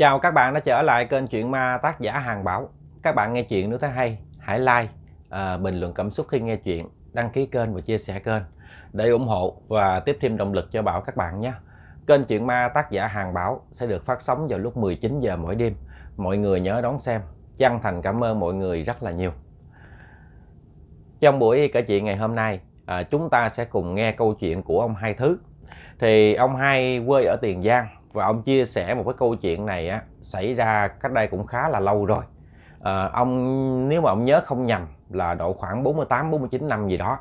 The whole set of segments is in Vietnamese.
Chào các bạn đã trở lại kênh Chuyện Ma tác giả Hàng Bảo. Các bạn nghe chuyện nếu thấy hay, hãy like, à, bình luận cảm xúc khi nghe chuyện, đăng ký kênh và chia sẻ kênh để ủng hộ và tiếp thêm động lực cho Bảo các bạn nhé. Kênh Chuyện Ma tác giả Hàng Bảo sẽ được phát sóng vào lúc 19 giờ mỗi đêm. Mọi người nhớ đón xem. Chân thành cảm ơn mọi người rất là nhiều. Trong buổi kể chuyện ngày hôm nay, à, chúng ta sẽ cùng nghe câu chuyện của ông Hai Thứ. Thì ông Hai quê ở Tiền Giang và ông chia sẻ một cái câu chuyện này á, xảy ra cách đây cũng khá là lâu rồi à, ông nếu mà ông nhớ không nhầm là độ khoảng 48 49 năm gì đó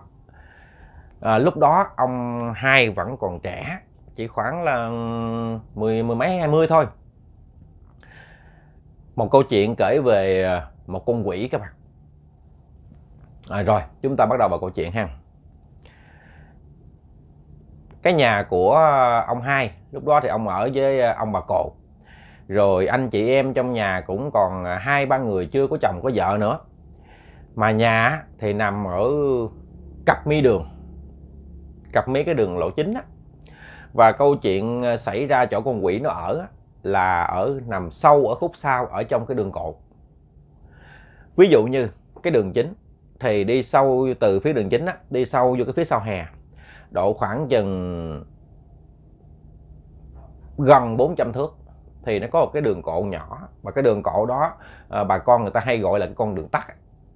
à, lúc đó ông hai vẫn còn trẻ chỉ khoảng là mười mười mấy hai mươi thôi một câu chuyện kể về ờ, một con quỷ các bạn à, rồi chúng ta bắt đầu vào câu chuyện ha cái nhà của ờ, ông hai lúc đó thì ông ở với ờ, ông bà cụ rồi anh chị em trong nhà cũng còn ờ, hai ba người chưa có chồng có vợ nữa mà nhà thì nằm ở cặp mi đường cặp mấy cái đường lộ chính á và câu chuyện xảy ra chỗ con quỷ nó ở là ở nằm sâu ở khúc sau ở trong cái đường cột ví dụ như cái đường chính thì đi sâu từ phía đường chính á đi sâu vô cái phía sau hè độ khoảng chừng gần 400 thước thì nó có một cái đường cộ nhỏ và cái đường cộ đó à, bà con người ta hay gọi là cái con đường tắt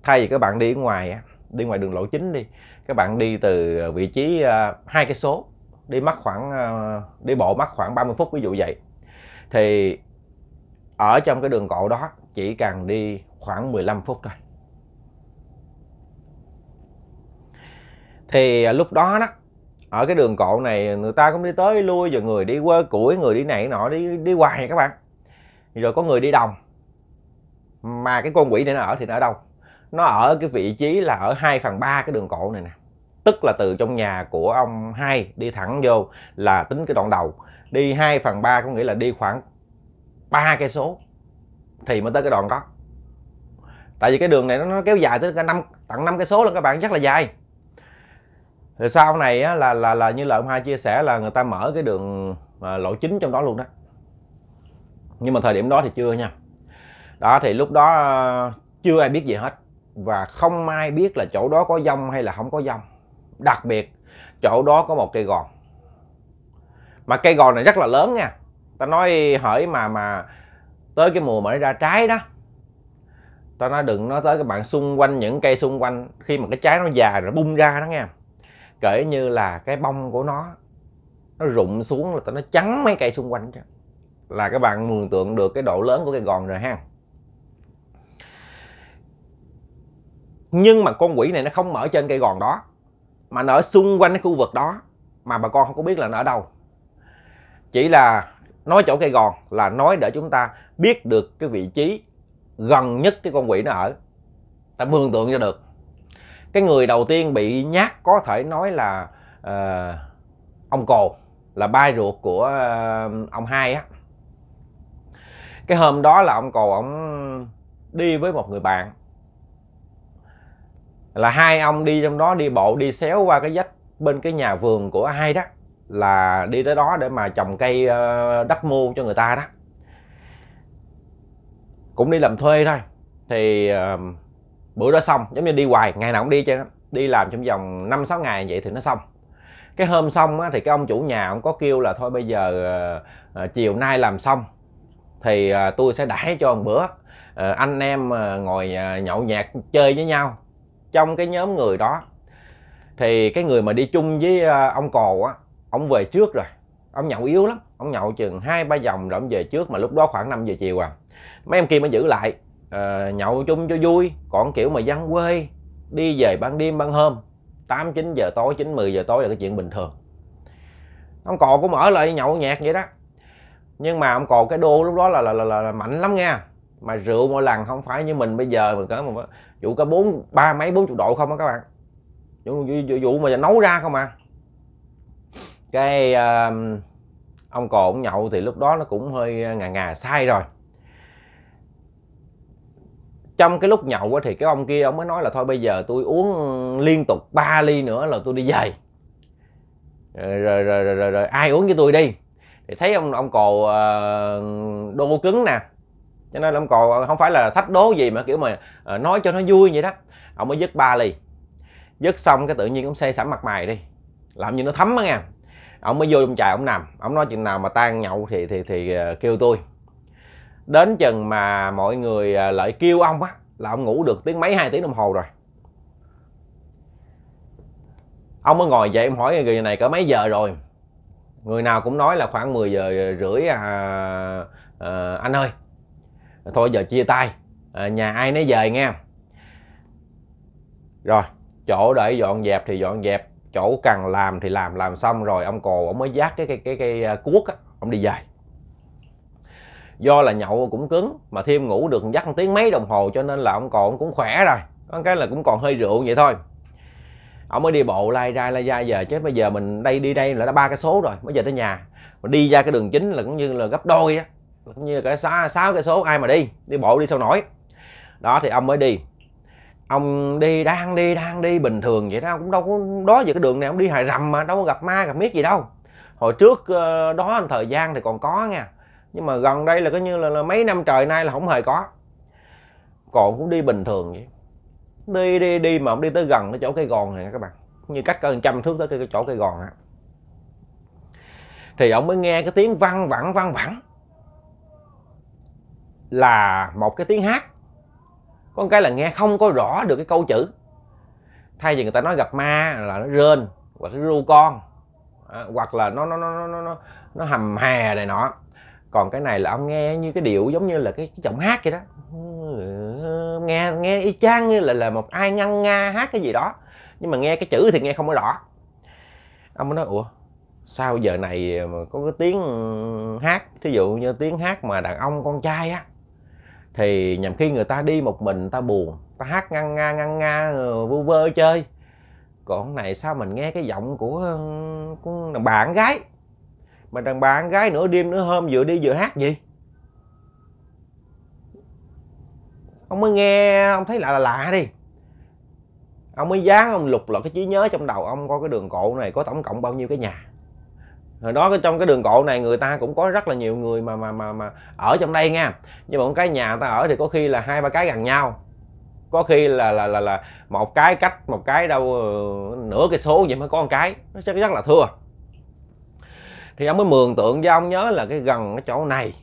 thay vì các bạn đi ngoài đi ngoài đường lộ chính đi các bạn đi từ vị trí à, hai cái số đi mất khoảng à, đi bộ mất khoảng 30 phút ví dụ vậy thì ở trong cái đường cộ đó chỉ cần đi khoảng 15 phút thôi thì lúc đó đó ở cái đường cộ này người ta cũng đi tới lui rồi người đi quơ củi người đi này nọ đi đi hoài các bạn rồi có người đi đồng mà cái con quỷ này nó ở thì nó ở đâu nó ở cái vị trí là ở 2 phần ba cái đường cộ này nè tức là từ trong nhà của ông hai đi thẳng vô là tính cái đoạn đầu đi 2 phần ba có nghĩa là đi khoảng ba cây số thì mới tới cái đoạn đó tại vì cái đường này nó, nó kéo dài tới cả năm tận năm cây số luôn các bạn rất là dài thì sau này á, là là là như là ông hai chia sẻ là người ta mở cái đường à, lộ chính trong đó luôn đó nhưng mà thời điểm đó thì chưa nha đó thì lúc đó à, chưa ai biết gì hết và không ai biết là chỗ đó có dông hay là không có dông đặc biệt chỗ đó có một cây gòn mà cây gòn này rất là lớn nha ta nói hỏi mà mà tới cái mùa mà nó ra trái đó ta nói đừng nói tới các bạn xung quanh những cây xung quanh khi mà cái trái nó già rồi bung ra đó nghe kể như là cái bông của nó nó rụng xuống là nó trắng mấy cây xung quanh là các bạn mường tượng được cái độ lớn của cây gòn rồi ha nhưng mà con quỷ này nó không ở trên cây gòn đó mà nó ở xung quanh cái khu vực đó mà bà con không có biết là nó ở đâu chỉ là nói chỗ cây gòn là nói để chúng ta biết được cái vị trí gần nhất cái con quỷ nó ở ta mường tượng cho được cái người đầu tiên bị nhát có thể nói là uh, ông cồ là ba ruột của uh, ông hai á cái hôm đó là ông cồ ông đi với một người bạn là hai ông đi trong đó đi bộ đi xéo qua cái vách bên cái nhà vườn của hai đó là đi tới đó để mà trồng cây ờ, đắp mua cho người ta đó cũng đi làm thuê thôi thì bữa đó xong giống như đi hoài ngày nào cũng đi chứ đi làm trong vòng năm sáu ngày vậy thì nó xong cái hôm xong á, thì cái ông chủ nhà ông có kêu là thôi bây giờ à, chiều nay làm xong thì à, tôi sẽ đãi cho một bữa à, anh em à, ngồi à, nhậu nhạc chơi với nhau trong cái nhóm người đó thì cái người mà đi chung với à, ông cò á ông về trước rồi ông nhậu yếu lắm ông nhậu chừng hai ba vòng rồi ông về trước mà lúc đó khoảng 5 giờ chiều à mấy em kia mới giữ lại à, nhậu chung cho vui còn kiểu mà dân quê đi về ban đêm ban hôm 8 9 giờ tối 9 10 giờ tối là cái chuyện bình thường ông cò cũng ở lại nhậu nhạt vậy đó nhưng mà ông cò cái đô lúc đó là là, là, là, là mạnh lắm nha mà rượu mỗi lần không phải như mình bây giờ mình cỡ mà vụ có bốn ba mấy bốn chục độ không á các bạn vụ, vụ, vụ mà nấu ra không à cái uh, ông cò cũng nhậu thì lúc đó nó cũng hơi ờ, ngà ngà sai rồi trong cái lúc nhậu thì cái ông kia ông mới nói là thôi bây giờ tôi uống liên tục 3 ly nữa là tôi đi về rồi rồi rồi rồi, rồi, rồi. ai uống với tôi đi thì thấy ông ông cò ờ, đô cứng nè cho nên ông cò không phải là thách đố gì mà kiểu mà ờ, nói cho nó vui vậy đó ông mới dứt ba ly dứt xong cái tự nhiên ông xây sẵn mặt mày đi làm như nó thấm á nha ông mới vô trong trại ông nằm ông nói chuyện nào mà tan nhậu thì thì thì ờ, kêu tôi đến chừng mà mọi người à, lại kêu ông á là ông ngủ được tiếng mấy hai tiếng đồng hồ rồi ông mới ngồi dậy em hỏi người này cỡ mấy giờ rồi người nào cũng nói là khoảng 10 giờ rưỡi à, à, anh ơi thôi giờ chia tay à, nhà ai nấy về nghe rồi chỗ để dọn dẹp thì dọn dẹp chỗ cần làm thì làm làm xong rồi ông cò ông mới giác cái cái cái cái à, cuốc á ông đi về do là nhậu cũng cứng mà thêm ngủ được dắt tiếng mấy đồng hồ cho nên là ông còn cũng khỏe rồi có cái là cũng còn hơi rượu vậy thôi ông mới đi bộ lai ra lai ra giờ chứ bây giờ mình đây đi đây là đã ba cái số rồi bây giờ tới nhà mà đi ra cái đường chính là cũng như là gấp đôi á cũng như cả sáu sáu cái số ai mà đi đi bộ đi sao nổi đó thì ông mới đi ông đi đang đi đang đi bình thường vậy đó cũng đâu có đó giờ cái đường này ông đi hài rầm mà đâu có gặp ma gặp miết gì đâu hồi trước ờ, đó thời gian thì còn có nha nhưng mà gần đây là coi như là, là mấy năm trời nay là không hề có còn cũng đi bình thường vậy đi đi đi mà ông đi tới gần tới chỗ cây gòn này các bạn như cách gần trăm thước tới cái chỗ cây gòn á thì ông mới nghe cái tiếng văng vẳng văng vẳng là một cái tiếng hát con cái là nghe không có rõ được cái câu chữ thay vì người ta nói gặp ma là nó rên hoặc nó ru con hoặc là nó nó nó nó nó nó hầm hè này nọ còn cái này là ông nghe như cái điệu giống như là cái, cái giọng hát vậy đó nghe nghe y chang như là là một ai ngăn nga hát cái gì đó nhưng mà nghe cái chữ thì nghe không có rõ ông mới nói ủa sao giờ này mà có cái tiếng hát thí dụ như tiếng hát mà đàn ông con trai á thì nhằm khi người ta đi một mình ta buồn ta hát ngăn nga ngăn nga vu vơ chơi còn này sao mình nghe cái giọng của, của bạn gái mà đàn bà ăn gái nửa đêm nửa hôm vừa đi vừa hát gì ông mới nghe ông thấy lạ là lạ đi ông mới dán ông lục lọi cái trí nhớ trong đầu ông coi cái đường cộ này có tổng cộng bao nhiêu cái nhà hồi đó trong cái đường cộ này người ta cũng có rất là nhiều người mà mà mà mà ở trong đây nha nhưng mà một cái nhà ta ở thì có khi là hai ba cái gần nhau có khi là là là là một cái cách một cái đâu ờ, nửa cái số vậy mới có một cái nó rất rất là thưa thì ông mới mường tượng với ông nhớ là cái gần cái chỗ này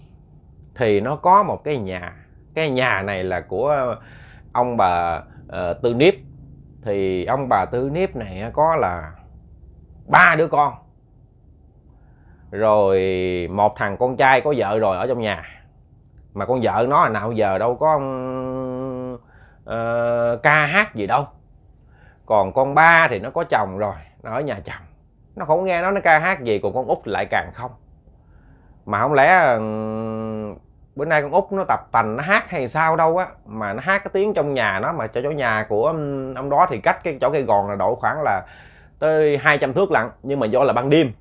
thì nó có một cái nhà cái nhà này là của ông bà uh, tư niếp thì ông bà tư niếp này có là ba đứa con rồi một thằng con trai có vợ rồi ở trong nhà mà con vợ nó nào giờ đâu có uh, ca hát gì đâu còn con ba thì nó có chồng rồi nó ở nhà chồng nó không nghe nó nó ca hát gì còn con út lại càng không mà không lẽ bữa nay con út nó tập tành nó hát hay sao đâu á mà nó hát cái tiếng trong nhà nó mà cho chỗ nhà của ông đó thì cách cái chỗ cây gòn là độ khoảng là tới 200 thước lặng nhưng mà do là ban đêm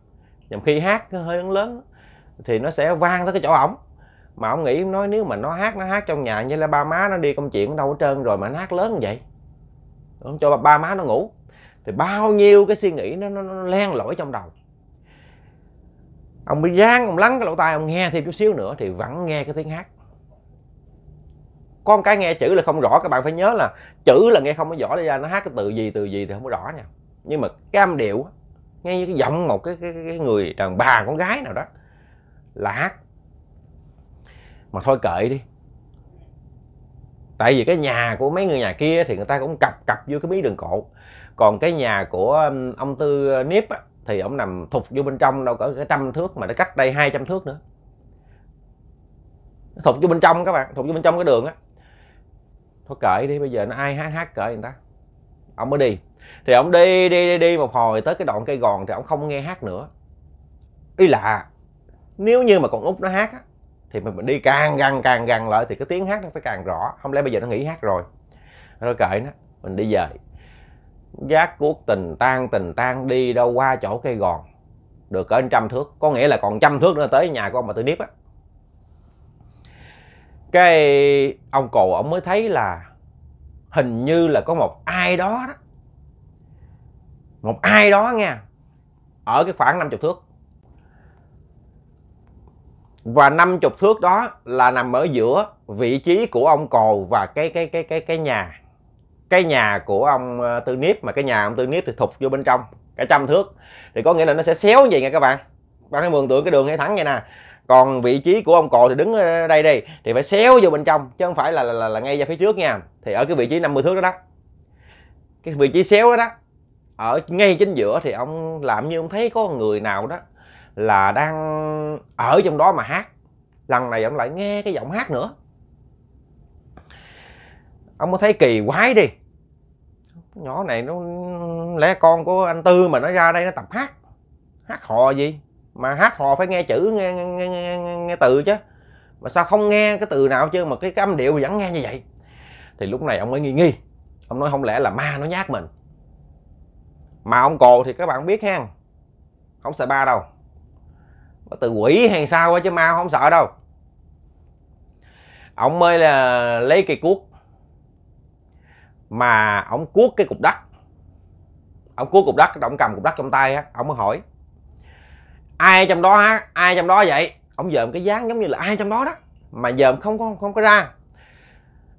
nhằm khi hát hơi lớn lớn thì nó sẽ vang tới cái chỗ ổng mà ông nghĩ nói nếu mà nó hát nó hát trong nhà như là ba má nó đi công chuyện đâu hết trơn rồi mà nó hát lớn như vậy không cho ba má nó ngủ thì bao nhiêu cái suy nghĩ nó nó, nó len lỏi trong đầu ông bị ráng ông lắng cái lỗ tai ông nghe thêm chút xíu nữa thì vẫn nghe cái tiếng hát con cái nghe chữ là không rõ các bạn phải nhớ là chữ là nghe không có rõ đi ra nó hát cái từ gì từ gì thì không có rõ nha nhưng mà cái âm điệu nghe như cái giọng một cái, cái, cái người đàn bà con gái nào đó là hát mà thôi kệ đi tại vì cái nhà của mấy người nhà kia thì người ta cũng cặp cặp vô cái mí đường cổ còn cái nhà của ông tư ờ, nếp á, thì ông nằm thụt vô bên trong đâu có cái trăm thước mà nó cách đây 200 thước nữa thụt vô bên trong các bạn thụt vô bên trong cái đường á thôi cởi đi bây giờ nó ai hát hát cởi người ta ông mới đi thì ông đi đi đi đi một hồi tới cái đoạn cây gòn thì ông không nghe hát nữa ý lạ nếu như mà con út nó hát á thì mình, mình đi càng gần càng gần lại thì cái tiếng hát nó phải càng rõ không lẽ bây giờ nó nghỉ hát rồi rồi cởi nó mình đi về Giác cuốc tình tan tình tan đi đâu qua chỗ cây gòn Được cỡ trăm thước Có nghĩa là còn trăm thước nữa tới nhà của ông bà Tư Điếp á Cái ông cụ ông mới thấy là Hình như là có một ai đó đó Một ai đó nha Ở cái khoảng 50 thước và 50 thước đó là nằm ở giữa vị trí của ông cồ và cái cái cái cái cái nhà cái nhà của ông ờ, tư nếp mà cái nhà ông tư nếp thì thụt vô bên trong cả trăm thước thì có nghĩa là nó sẽ xéo như vậy nha các bạn bạn hãy mường tượng cái đường ngay thẳng vậy nè còn vị trí của ông cò thì đứng ở đây đi thì phải xéo vô bên trong chứ không phải là, là là, là ngay ra phía trước nha thì ở cái vị trí 50 thước đó đó cái vị trí xéo đó đó ở ngay chính giữa thì ông làm như ông thấy có người nào đó là đang ở trong đó mà hát lần này ông lại nghe cái giọng hát nữa ông có thấy kỳ quái đi nhỏ này nó lẽ con của anh tư mà nó ra đây nó tập hát hát hò gì mà hát hò phải nghe chữ nghe nghe, nghe, nghe, nghe từ chứ mà sao không nghe cái từ nào chứ mà cái, cái âm điệu vẫn nghe như vậy thì lúc này ông mới nghi nghi ông nói không lẽ là ma nó nhát mình mà ông cồ thì các bạn biết ha không sợ ba đâu có từ quỷ hay sao chứ ma không sợ đâu ông mới là lấy cây cuốc mà ông cuốc cái cục đất ông cuốc cục đất ông cầm cục đất trong tay á ổng mới hỏi ai trong đó á ai trong đó vậy ông dòm cái dáng giống như là ai trong đó đó mà dòm không có không có ra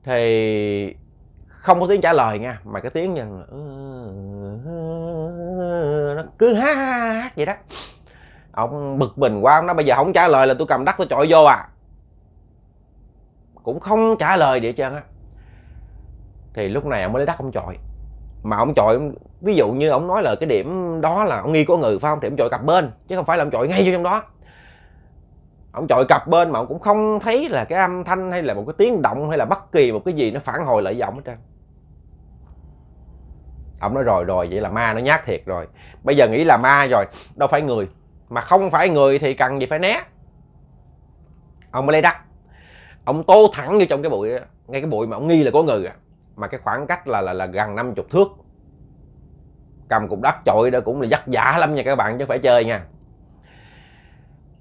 thì không có tiếng trả lời nha mà cái tiếng như nó cứ hát, hát, vậy đó ông bực mình quá ông nói bây giờ không trả lời là tôi cầm đất tôi trội vô à cũng không trả lời vậy trơn á thì lúc này ông mới lấy đắt ông chọi mà ông chọi ví dụ như ông nói là cái điểm đó là ông nghi có người phải không thì ông chọi cặp bên chứ không phải là ông chọi ngay vô trong đó ông chọi cặp bên mà ông cũng không thấy là cái âm thanh hay là một cái tiếng động hay là bất kỳ một cái gì nó phản hồi lại giọng ông hết trơn ông nói rồi rồi vậy là ma nó nhát thiệt rồi bây giờ nghĩ là ma rồi đâu phải người mà không phải người thì cần gì phải né ông mới lấy đắt ông tô thẳng vô trong cái bụi đó. ngay cái bụi mà ông nghi là có người à mà cái khoảng cách là là, là gần 50 thước cầm cục đất chọi đó cũng là vất vả lắm nha các bạn chứ phải chơi nha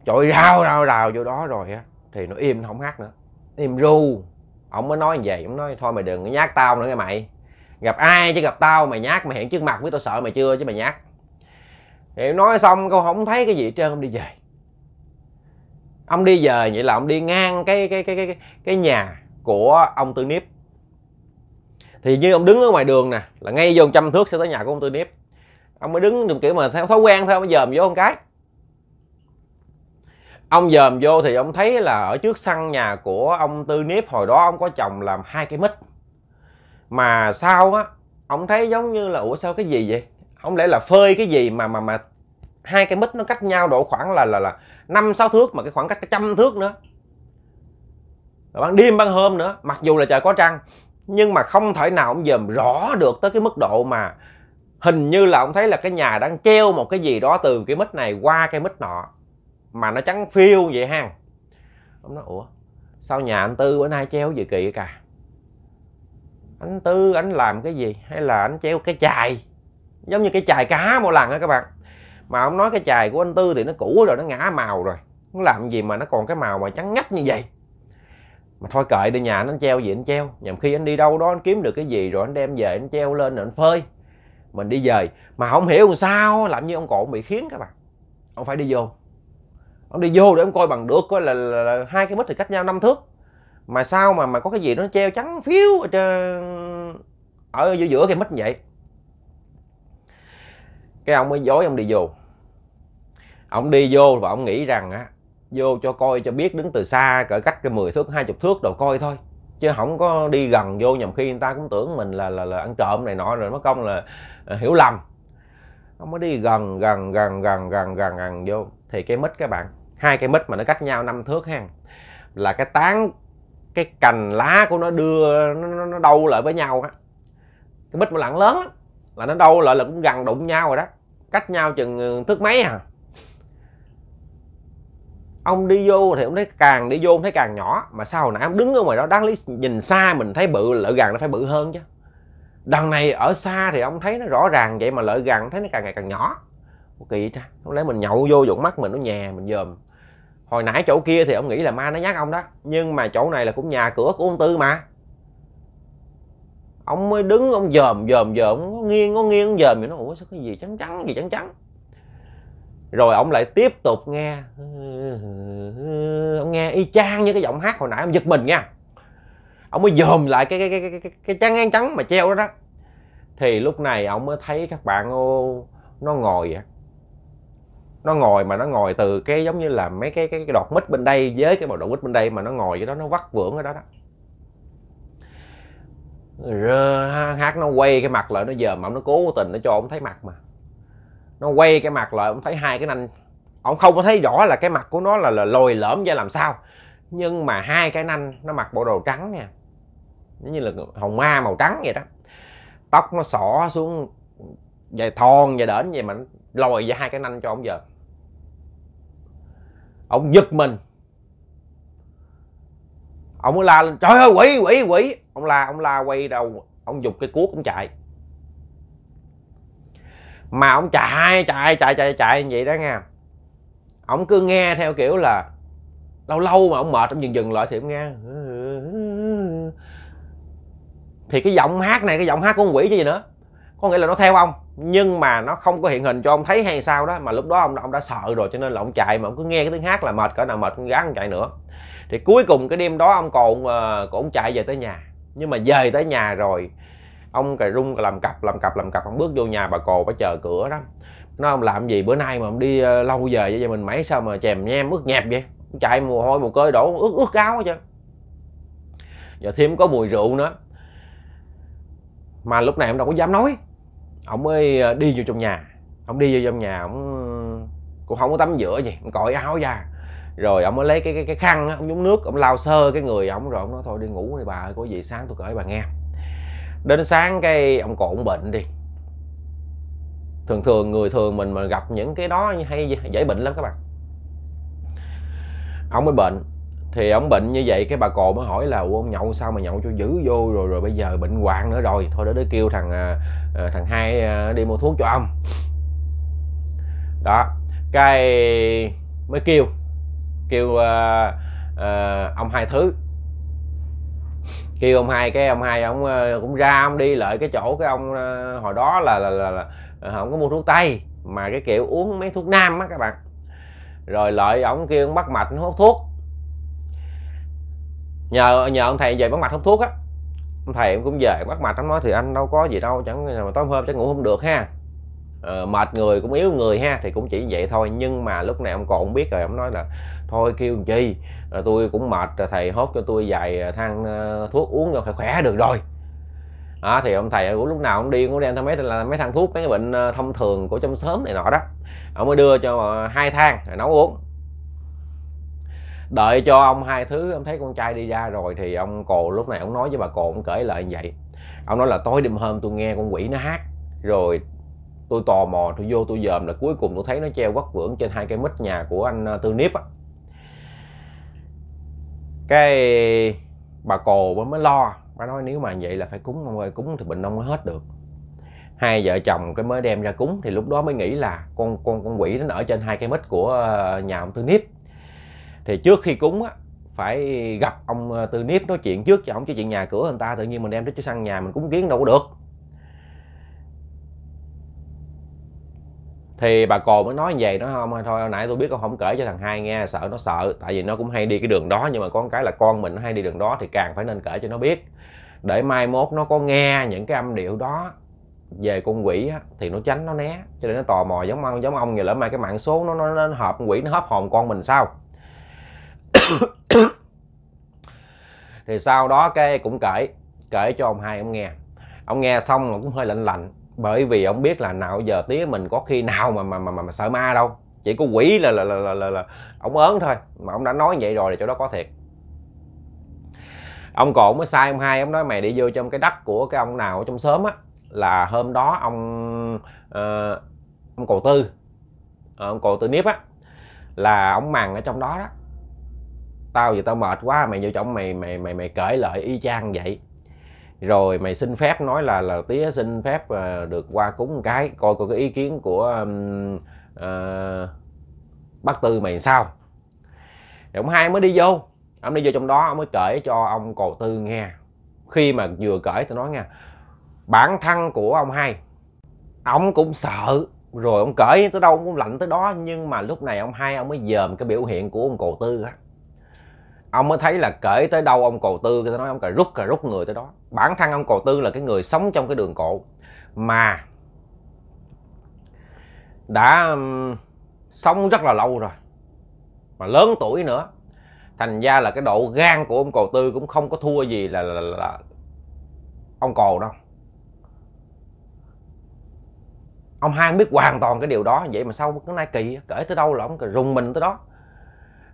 chọi rào rào rào vô đó rồi á thì nó im nó không hát nữa im ru ông mới nói về vậy ông nói thôi mày đừng nhát tao nữa nghe mày gặp ai chứ gặp tao mày nhát mày hiện trước mặt với tao sợ mày chưa chứ mày nhát thì nói xong câu không thấy cái gì hết trơn ông đi về ông đi về vậy là ông đi ngang cái cái cái cái cái nhà của ông tư niếp thì như ông đứng ở ngoài đường nè là ngay vô trăm thước sẽ tới nhà của ông tư nếp ông mới đứng được kiểu mà theo thói quen thôi ông dòm vô một cái ông dòm vô thì ông thấy là ở trước sân nhà của ông tư nếp hồi đó ông có chồng làm hai cái mít mà sao á ông thấy giống như là ủa sao cái gì vậy không lẽ là phơi cái gì mà mà mà hai cái mít nó cách nhau độ khoảng là là là năm sáu thước mà cái khoảng cách cái trăm thước nữa rồi ban đêm ban hôm nữa mặc dù là trời có trăng nhưng mà không thể nào ông dòm rõ được tới cái mức độ mà hình như là ông thấy là cái nhà đang treo một cái gì đó từ cái mít này qua cái mít nọ mà nó trắng phiêu vậy ha ông nói ủa sao nhà anh tư bữa nay treo gì kỳ vậy cả anh tư anh làm cái gì hay là anh treo cái chài giống như cái chài cá một lần á các bạn mà ông nói cái chài của anh tư thì nó cũ rồi nó ngã màu rồi nó làm gì mà nó còn cái màu mà trắng ngắt như vậy mà thôi kệ đi nhà nó treo gì anh treo nhằm khi anh đi đâu đó anh kiếm được cái gì rồi anh đem về anh treo lên rồi anh phơi mình đi về mà không hiểu sao làm như ông cổ bị khiến các bạn ông phải đi vô ông đi vô để ông coi bằng được coi là, là, là hai cái mít thì cách nhau năm thước mà sao mà mà có cái gì nó treo trắng phiếu ở, trên... ở giữa giữa cái mít vậy cái ông mới dối ông đi vô ông đi vô và ông nghĩ rằng á vô cho coi cho biết đứng từ xa cỡ cách cái 10 thước 20 thước đồ coi thôi chứ không có đi gần vô nhầm khi người ta cũng tưởng mình là là, là ăn trộm này nọ rồi mất công là, là hiểu lầm không có đi gần gần gần gần gần gần gần vô thì cái mít các bạn hai cái mít mà nó cách nhau năm thước hen là cái tán cái cành lá của nó đưa nó, nó nó đâu lại với nhau á cái mít mà lặng lớn lắm là nó đâu lại là cũng gần đụng nhau rồi đó cách nhau chừng ừ, thước mấy à ông đi vô thì ông thấy càng đi vô ông thấy càng nhỏ mà sao hồi nãy ông đứng ở ngoài đó đáng lý nhìn xa mình thấy bự lợi gần nó phải bự hơn chứ đằng này ở xa thì ông thấy nó rõ ràng vậy mà lợi gần thấy nó càng ngày càng nhỏ kỳ ta không lẽ mình nhậu vô dụng mắt mình nó nhè mình dòm hồi nãy chỗ kia thì ông nghĩ là ma nó nhắc ông đó nhưng mà chỗ này là cũng nhà cửa của ông tư mà ông mới đứng ông dòm dòm dòm nó nghiêng nó nghiêng ông dòm vậy nó ủa sao cái gì trắng trắng gì trắng trắng rồi ổng lại tiếp tục nghe ông nghe y chang như cái giọng hát hồi nãy ông giật mình nha ông mới dòm lại cái cái cái cái cái trắng ngang trắng mà treo đó đó thì lúc này ông mới thấy các bạn ô nó ngồi vậy nó ngồi mà nó ngồi từ cái giống như là mấy cái cái, cái đọt mít bên đây với cái bầu đọt mít bên đây mà nó ngồi vậy đó nó vắt vưởng ở đó đó rồi hát nó quay cái mặt lại nó giờ mà ông nó cố tình nó cho ông thấy mặt mà nó quay cái mặt lại ông thấy hai cái nanh ông không có thấy rõ là cái mặt của nó là, là lồi lõm ra làm sao nhưng mà hai cái nanh nó mặc bộ đồ trắng nha giống như là hồng ma màu trắng vậy đó tóc nó xỏ xuống dài thon dài đến vậy mà nó lồi ra hai cái nanh cho ông giờ ông giật mình ông mới la lên trời ơi quỷ quỷ quỷ ông la ông la quay đầu ông dục cái cuốc ông chạy mà ông chạy chạy chạy chạy chạy như vậy đó nghe, ông cứ nghe theo kiểu là lâu lâu mà ông mệt ông dừng dừng lại thì ông nghe thì cái giọng hát này cái giọng hát của con quỷ chứ gì nữa có nghĩa là nó theo ông nhưng mà nó không có hiện hình cho ông thấy hay sao đó mà lúc đó ông ông đã sợ rồi cho nên là ông chạy mà ông cứ nghe cái tiếng hát là mệt cỡ nào mệt con gái ông chạy nữa thì cuối cùng cái đêm đó ông còn ờ, cũng chạy về tới nhà nhưng mà về tới nhà rồi ông cài rung làm cặp làm cặp làm cặp ông bước vô nhà bà cồ bà chờ cửa đó nó ông làm gì bữa nay mà ông đi ờ, lâu về vậy mình mấy sao mà chèm nhem ướt nhẹp vậy chạy mồ hôi mồ cơi đổ ướt ướt áo hết trơn giờ thêm có mùi rượu nữa mà lúc này ông đâu có dám nói ông mới ờ, đi vô trong nhà ông đi vô trong nhà ông cũng không có tắm rửa gì ông cởi áo ra rồi ông mới lấy cái cái cái khăn ông nhúng nước ông lau sơ cái người ông rồi ông nói thôi đi ngủ đi bà ơi có gì sáng tôi cởi bà nghe đến sáng cái ông cổ ông bệnh đi thường thường người thường mình mà gặp những cái đó hay dễ bệnh lắm các bạn ông mới bệnh thì ông bệnh như vậy cái bà cồ mới hỏi là ông nhậu sao mà nhậu cho dữ vô rồi rồi bây giờ bệnh hoạn nữa rồi thôi để để kêu thằng à, à, thằng hai à, đi mua thuốc cho ông đó cái mới kêu kêu uh, uh, ông hai thứ kêu ông hai cái ông hai ông ờ, cũng ra ông đi lại cái chỗ cái ông ờ, hồi đó là là là, là ờ, không có mua thuốc tây mà cái kiểu uống mấy thuốc nam á các bạn rồi lại ông kia ông bắt mạch hút thuốc nhờ nhờ ông thầy về bắt mạch hút thuốc á ông thầy em cũng về bắt mạch ông nói thì anh đâu có gì đâu chẳng mà tối hôm chắc ngủ không được ha ờ, mệt người cũng yếu người ha thì cũng chỉ vậy thôi nhưng mà lúc này ông còn biết rồi ông nói là thôi kêu chi rồi tôi cũng mệt thầy hốt cho tôi vài thang ờ, thuốc uống cho khỏe được rồi đó thì ông thầy cũng lúc nào cũng đi cũng đem theo mấy là mấy thang thuốc mấy cái bệnh ờ, thông thường của trong sớm này nọ đó ông mới đưa cho ờ, hai thang rồi nấu uống đợi cho ông hai thứ ông thấy con trai đi ra rồi thì ông cồ lúc này ông nói với bà cồ ông kể lại như vậy ông nói là tối đêm hôm tôi nghe con quỷ nó hát rồi tôi tò mò tôi vô tôi dòm là cuối cùng tôi thấy nó treo quất vưởng trên hai cái mít nhà của anh tư niếp á cái bà cô mới mới lo bà nói nếu mà vậy là phải cúng ông ơi cúng thì bệnh ông mới hết được hai vợ chồng cái mới đem ra cúng thì lúc đó mới nghĩ là con con con quỷ nó ở trên hai cái mít của ờ, nhà ông tư nếp. thì trước khi cúng á phải gặp ông ờ, tư nếp nói chuyện trước cho ông chứ chuyện nhà cửa người ta tự nhiên mình đem tới chứ sang nhà mình cúng kiến đâu có được thì bà cô mới nói vậy nó không thôi hồi nãy tôi biết con không kể cho thằng hai nghe sợ nó sợ tại vì nó cũng hay đi cái đường đó nhưng mà có cái là con mình nó hay đi đường đó thì càng phải nên kể cho nó biết để mai mốt nó có nghe những cái âm điệu đó về con quỷ á, thì nó tránh nó né cho nên nó tò mò giống ông giống ông vậy lỡ mai cái mạng số nó nó, nó hợp quỷ nó hấp hồn con mình sao thì sau đó cái cũng kể kể cho ông hai ông nghe ông nghe xong mà cũng hơi lạnh lạnh bởi vì ông biết là nào giờ tía mình có khi nào mà mà mà mà, mà sợ ma đâu chỉ có quỷ là là là là, là, là ông ớn thôi mà ông đã nói vậy rồi thì chỗ đó có thiệt ông còn mới sai ông hai ông nói mày đi vô trong cái đất của cái ông nào ở trong sớm á là hôm đó ông uh, ông cậu tư ờ, ông cậu tư nếp á là ông màng ở trong đó đó tao giờ tao mệt quá mày vô trong mày mày mày mày cởi lại y chang vậy rồi mày xin phép nói là là tía xin phép uh, được qua cúng một cái coi coi cái ý kiến của um, uh, bác tư mày sao thì ông hai mới đi vô ông đi vô trong đó ông mới kể cho ông cồ tư nghe khi mà vừa kể tôi nói nha bản thân của ông hai ông cũng sợ rồi ông cởi tới đâu cũng lạnh tới đó nhưng mà lúc này ông hai ông mới dòm cái biểu hiện của ông cồ tư á ông mới thấy là kể tới đâu ông cầu tư cái nói ông cà rút cà rút người tới đó bản thân ông cầu tư là cái người sống trong cái đường cổ mà đã sống rất là lâu rồi mà lớn tuổi nữa thành ra là cái độ gan của ông cầu tư cũng không có thua gì là, là, là, là ông cồ đâu ông hai không biết hoàn toàn cái điều đó vậy mà sao cái nay kỳ kể tới đâu là ông rùng mình tới đó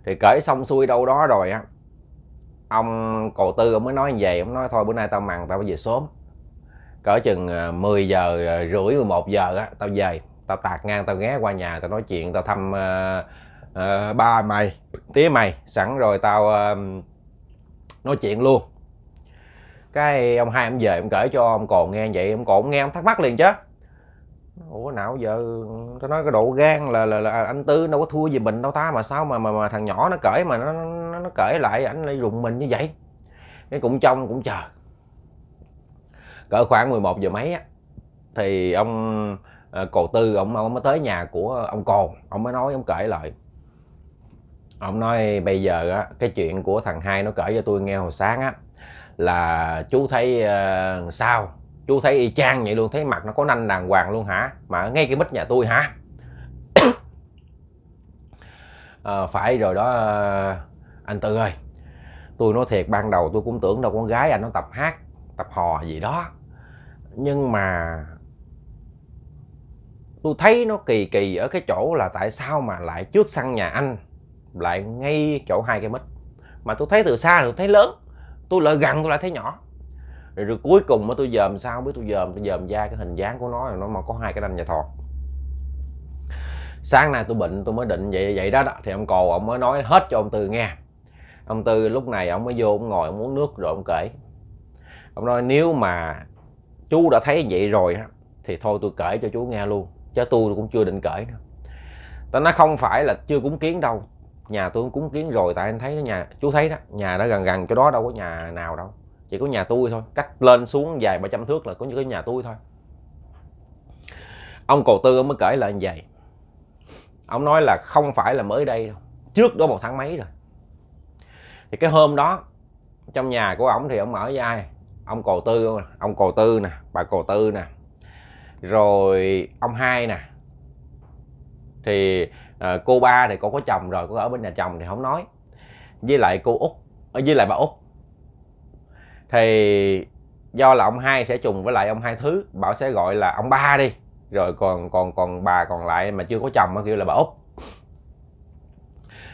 thì cởi xong xuôi đâu đó rồi á ông cầu tư ông mới nói như vậy ông nói thôi bữa nay tao mặn tao phải về sớm cỡ chừng 10 à, giờ à, rưỡi 11 giờ á tao về tao tạt ngang tao ghé qua nhà tao nói chuyện tao thăm uh, uh, ba mày tía mày sẵn rồi tao uh, nói chuyện luôn cái ông hai ông về ông kể cho ông còn nghe vậy ông còn nghe ông thắc mắc liền chứ ủa nào giờ tao nói cái độ gan là, là là à, anh tư đâu có thua gì mình đâu ta mà sao mà mà, mà thằng nhỏ nó cởi mà nó nó, nó cởi lại ảnh lại rụng mình như vậy cái cũng trông cũng chờ cỡ khoảng 11 giờ mấy á thì ông à, cồ tư ông ông mới tới nhà của ông cồn ông mới nói ông cởi lại ông nói bây giờ á cái chuyện của thằng hai nó cởi cho tôi nghe hồi sáng á là chú thấy uh, sao chú thấy y chang vậy luôn thấy mặt nó có nanh đàng hoàng luôn hả mà ngay cái mít nhà tôi hả à, phải rồi đó anh tư ơi tôi nói thiệt ban đầu tôi cũng tưởng đâu con gái anh nó tập hát tập hò gì đó nhưng mà tôi thấy nó kỳ kỳ ở cái chỗ là tại sao mà lại trước sân nhà anh lại ngay chỗ hai cái mít mà tôi thấy từ xa tôi thấy lớn tôi lại gần tôi lại thấy nhỏ rồi, rồi cuối cùng mới tôi dòm sao biết tôi dòm tôi dòm ra cái hình dáng của nó là nó mà có hai cái đanh nhà thọt sáng nay tôi bệnh tôi mới định vậy vậy đó, đó. thì ông cồ ông mới nói hết cho ông tư nghe ông tư lúc này ông mới vô ông ngồi ông uống nước rồi ông kể ông nói nếu mà chú đã thấy vậy rồi thì thôi tôi kể cho chú nghe luôn chứ tôi cũng chưa định kể nữa tao nói không phải là chưa cúng kiến đâu nhà tôi cũng cúng kiến rồi tại anh thấy nhà chú thấy đó nhà nó gần gần chỗ đó đâu có nhà nào đâu chỉ có nhà tôi thôi cách lên xuống dài 300 thước là có những cái nhà tôi thôi ông cầu tư ông mới kể lại như vậy ông nói là không phải là mới đây đâu trước đó một tháng mấy rồi thì cái hôm đó trong nhà của ông thì ông ở với ai ông cầu tư ông cầu tư nè bà cầu tư nè rồi ông hai nè thì ờ, cô ba thì cô có chồng rồi cô ở bên nhà chồng thì không nói với lại cô út ờ, với lại bà út thì do là ông hai sẽ trùng với lại ông hai thứ bảo sẽ gọi là ông ba đi rồi còn còn còn bà còn lại mà chưa có chồng nó kêu là bà út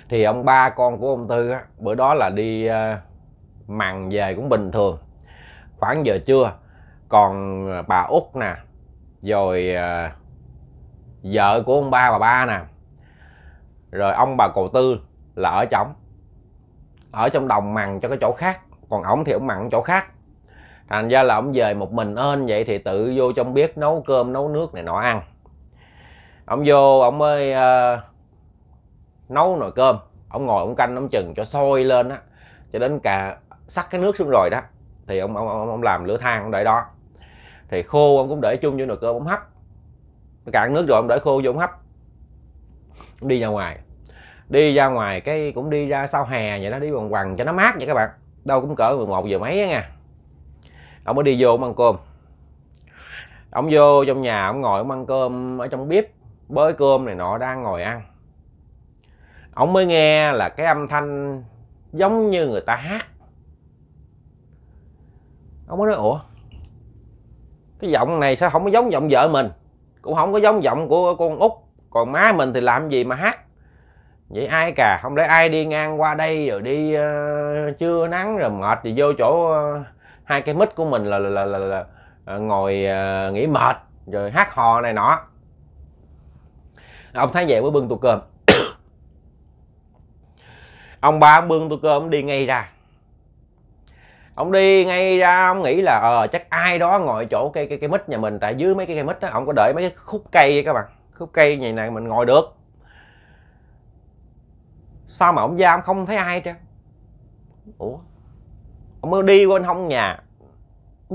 thì ông ba con của ông tư á, bữa đó là đi uh, về cũng bình thường khoảng giờ trưa còn bà út nè rồi ờ, vợ của ông ba bà ba nè rồi ông bà cậu tư là ở chồng ở trong đồng mằn cho cái chỗ khác còn ổng thì ổng mặn chỗ khác thành ra là ổng về một mình ên vậy thì tự vô trong bếp nấu cơm nấu nước này nọ ăn ổng vô ổng mới uh, nấu nồi cơm ổng ngồi ổng canh ổng chừng cho sôi lên á cho đến cả sắc cái nước xuống rồi đó thì ông ông, ông, ông làm lửa than ông đợi đó thì khô ông cũng để chung vô nồi cơm ông hấp cạn nước rồi ông để khô vô ông hấp ông đi ra ngoài đi ra ngoài cái cũng đi ra sau hè vậy đó đi vòng quằn cho nó mát vậy các bạn đâu cũng cỡ 11 giờ mấy á nha ông mới đi vô ông ăn cơm ông vô trong nhà ông ngồi ông ăn cơm ở trong bếp bới cơm này nọ đang ngồi ăn ông mới nghe là cái âm thanh giống như người ta hát ông mới nói ủa cái giọng này sao không có giống giọng vợ mình cũng không có giống giọng của con út còn má mình thì làm gì mà hát vậy ai cả không lẽ ai đi ngang qua đây rồi đi uh, trưa nắng rồi mệt thì vô chỗ uh, hai cái mít của mình là là là, là, là uh, ngồi uh, nghỉ mệt rồi hát hò này nọ ông thấy vậy mới bưng tô cơm ông ba ông bưng tô cơm ông đi ngay ra ông đi ngay ra ông nghĩ là ờ chắc ai đó ngồi chỗ cây cây cây mít nhà mình tại dưới mấy cái cây mít á ông có đợi mấy cái khúc cây vậy các bạn khúc cây như này mình ngồi được sao mà ông ra ông không thấy ai trơn ủa ông mới đi qua bên không nhà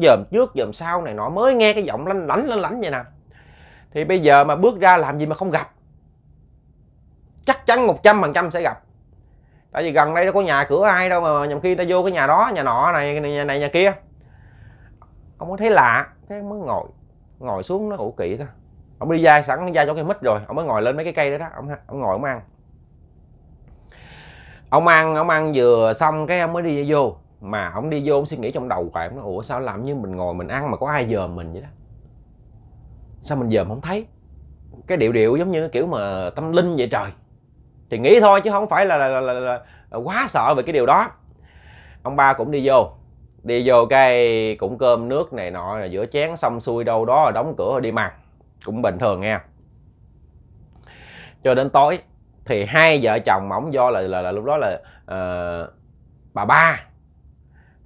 dòm trước dòm sau này nọ mới nghe cái giọng lanh lảnh lanh lảnh vậy nè thì bây giờ mà bước ra làm gì mà không gặp chắc chắn một trăm phần trăm sẽ gặp tại vì gần đây đâu có nhà cửa ai đâu mà nhầm khi ta vô cái nhà đó nhà nọ này nhà này nhà kia ông mới thấy lạ cái mới ngồi ngồi xuống nó ủ kỵ thôi. ông đi dai sẵn dai cho cái mít rồi ông mới ngồi lên mấy cái cây đó đó ông, ông ngồi ông ăn ông ăn ông ăn vừa xong cái ông mới đi vô mà ông đi vô ông suy nghĩ trong đầu khoảng nó ủa sao làm như mình ngồi mình ăn mà có ai dòm mình vậy đó sao mình dòm không thấy cái điệu điệu giống như cái kiểu mà tâm linh vậy trời thì nghĩ thôi chứ không phải là, là, là, là, là quá sợ về cái điều đó ông ba cũng đi vô đi vô cái cũng cơm nước này nọ rửa chén xong xuôi đâu đó đóng cửa đi mặt cũng bình thường nghe cho đến tối thì hai vợ chồng mỏng do là, là, là lúc đó là uh, bà ba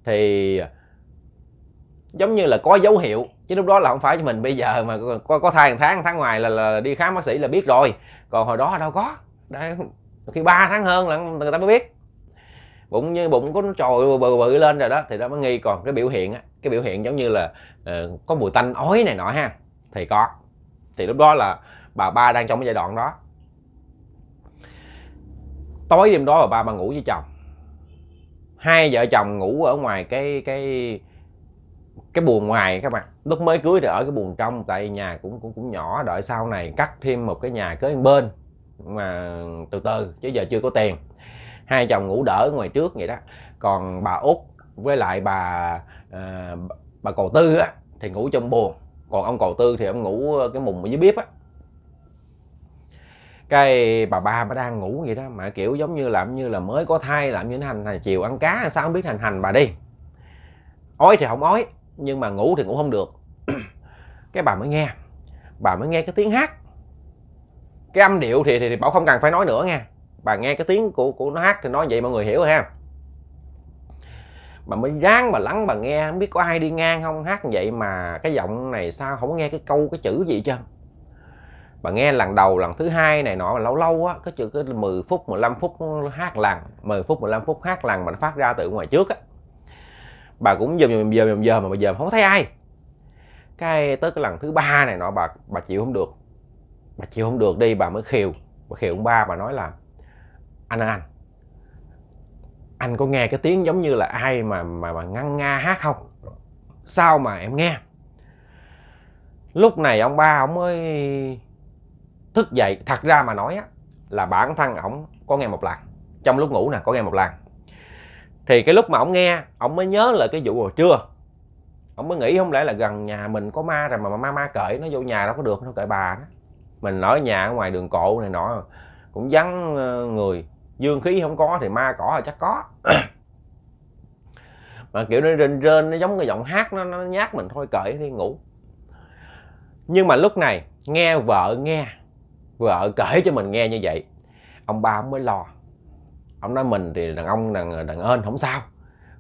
thì giống như là có dấu hiệu chứ lúc đó là không phải cho mình bây giờ mà có có thai một tháng tháng ngoài là, là đi khám bác sĩ là biết rồi còn hồi đó đâu có Đấy, khi 3 tháng hơn là người ta mới biết bụng như bụng có nó trồi bự, bự bự lên rồi đó thì đó mới nghi còn cái biểu hiện á cái biểu hiện giống như là uh, có mùi tanh ói này nọ ha thì có thì lúc đó là bà ba đang trong cái giai đoạn đó tối đêm đó bà ba bà ngủ với chồng hai vợ chồng ngủ ở ngoài cái cái cái buồng ngoài các bạn lúc mới cưới thì ở cái buồng trong tại nhà cũng cũng cũng nhỏ đợi sau này cắt thêm một cái nhà kế bên mà từ từ chứ giờ chưa có tiền hai chồng ngủ đỡ ngoài trước vậy đó còn bà út với lại bà à, bà cầu tư á thì ngủ trong buồng còn ông cầu tư thì ông ngủ cái mùng ở dưới bếp á cái bà ba bà đang ngủ vậy đó mà kiểu giống như làm như là mới có thai làm như thế hành, hành chiều ăn cá sao không biết thành hành bà đi ói thì không ói nhưng mà ngủ thì ngủ không được cái bà mới nghe bà mới nghe cái tiếng hát cái âm điệu thì thì, thì bảo không cần phải nói nữa nha bà nghe cái tiếng của của nó hát thì nói vậy mọi người hiểu ha Mà mới ráng mà lắng bà nghe không biết có ai đi ngang không hát vậy mà cái giọng này sao không nghe cái câu cái chữ gì hết bà nghe lần đầu lần thứ hai này nọ mà lâu lâu á cái chữ cứ 10 phút 15 phút hát lần 10 phút 15 phút hát lần mà nó phát ra từ ngoài trước á bà cũng dòm dòm dòm dòm dòm mà bây giờ không thấy ai cái tới cái lần thứ ba này nọ bà bà chịu không được bà chịu không được đi bà mới khiều bà khiều ông ba bà nói là anh anh anh có nghe cái tiếng giống như là ai mà mà mà ngăn nga hát không sao mà em nghe lúc này ông ba ông mới thức dậy thật ra mà nói á, là bản thân ổng có nghe một lần trong lúc ngủ nè có nghe một lần thì cái lúc mà ổng nghe ổng mới nhớ lại cái vụ hồi trưa ổng mới nghĩ không lẽ là gần nhà mình có ma rồi mà ma ma cởi nó vô nhà đâu có được nó cởi bà đó mình ở nhà ở ngoài đường cộ này nọ cũng vắng ờ, người dương khí không có thì ma cỏ là chắc có mà kiểu nó rên rên nó giống cái giọng hát nó, nó nhát mình thôi cởi đi ngủ nhưng mà lúc này nghe vợ nghe vợ kể cho mình nghe như vậy ông ba mới lo ông nói mình thì đàn ông đàn đàn ơn không sao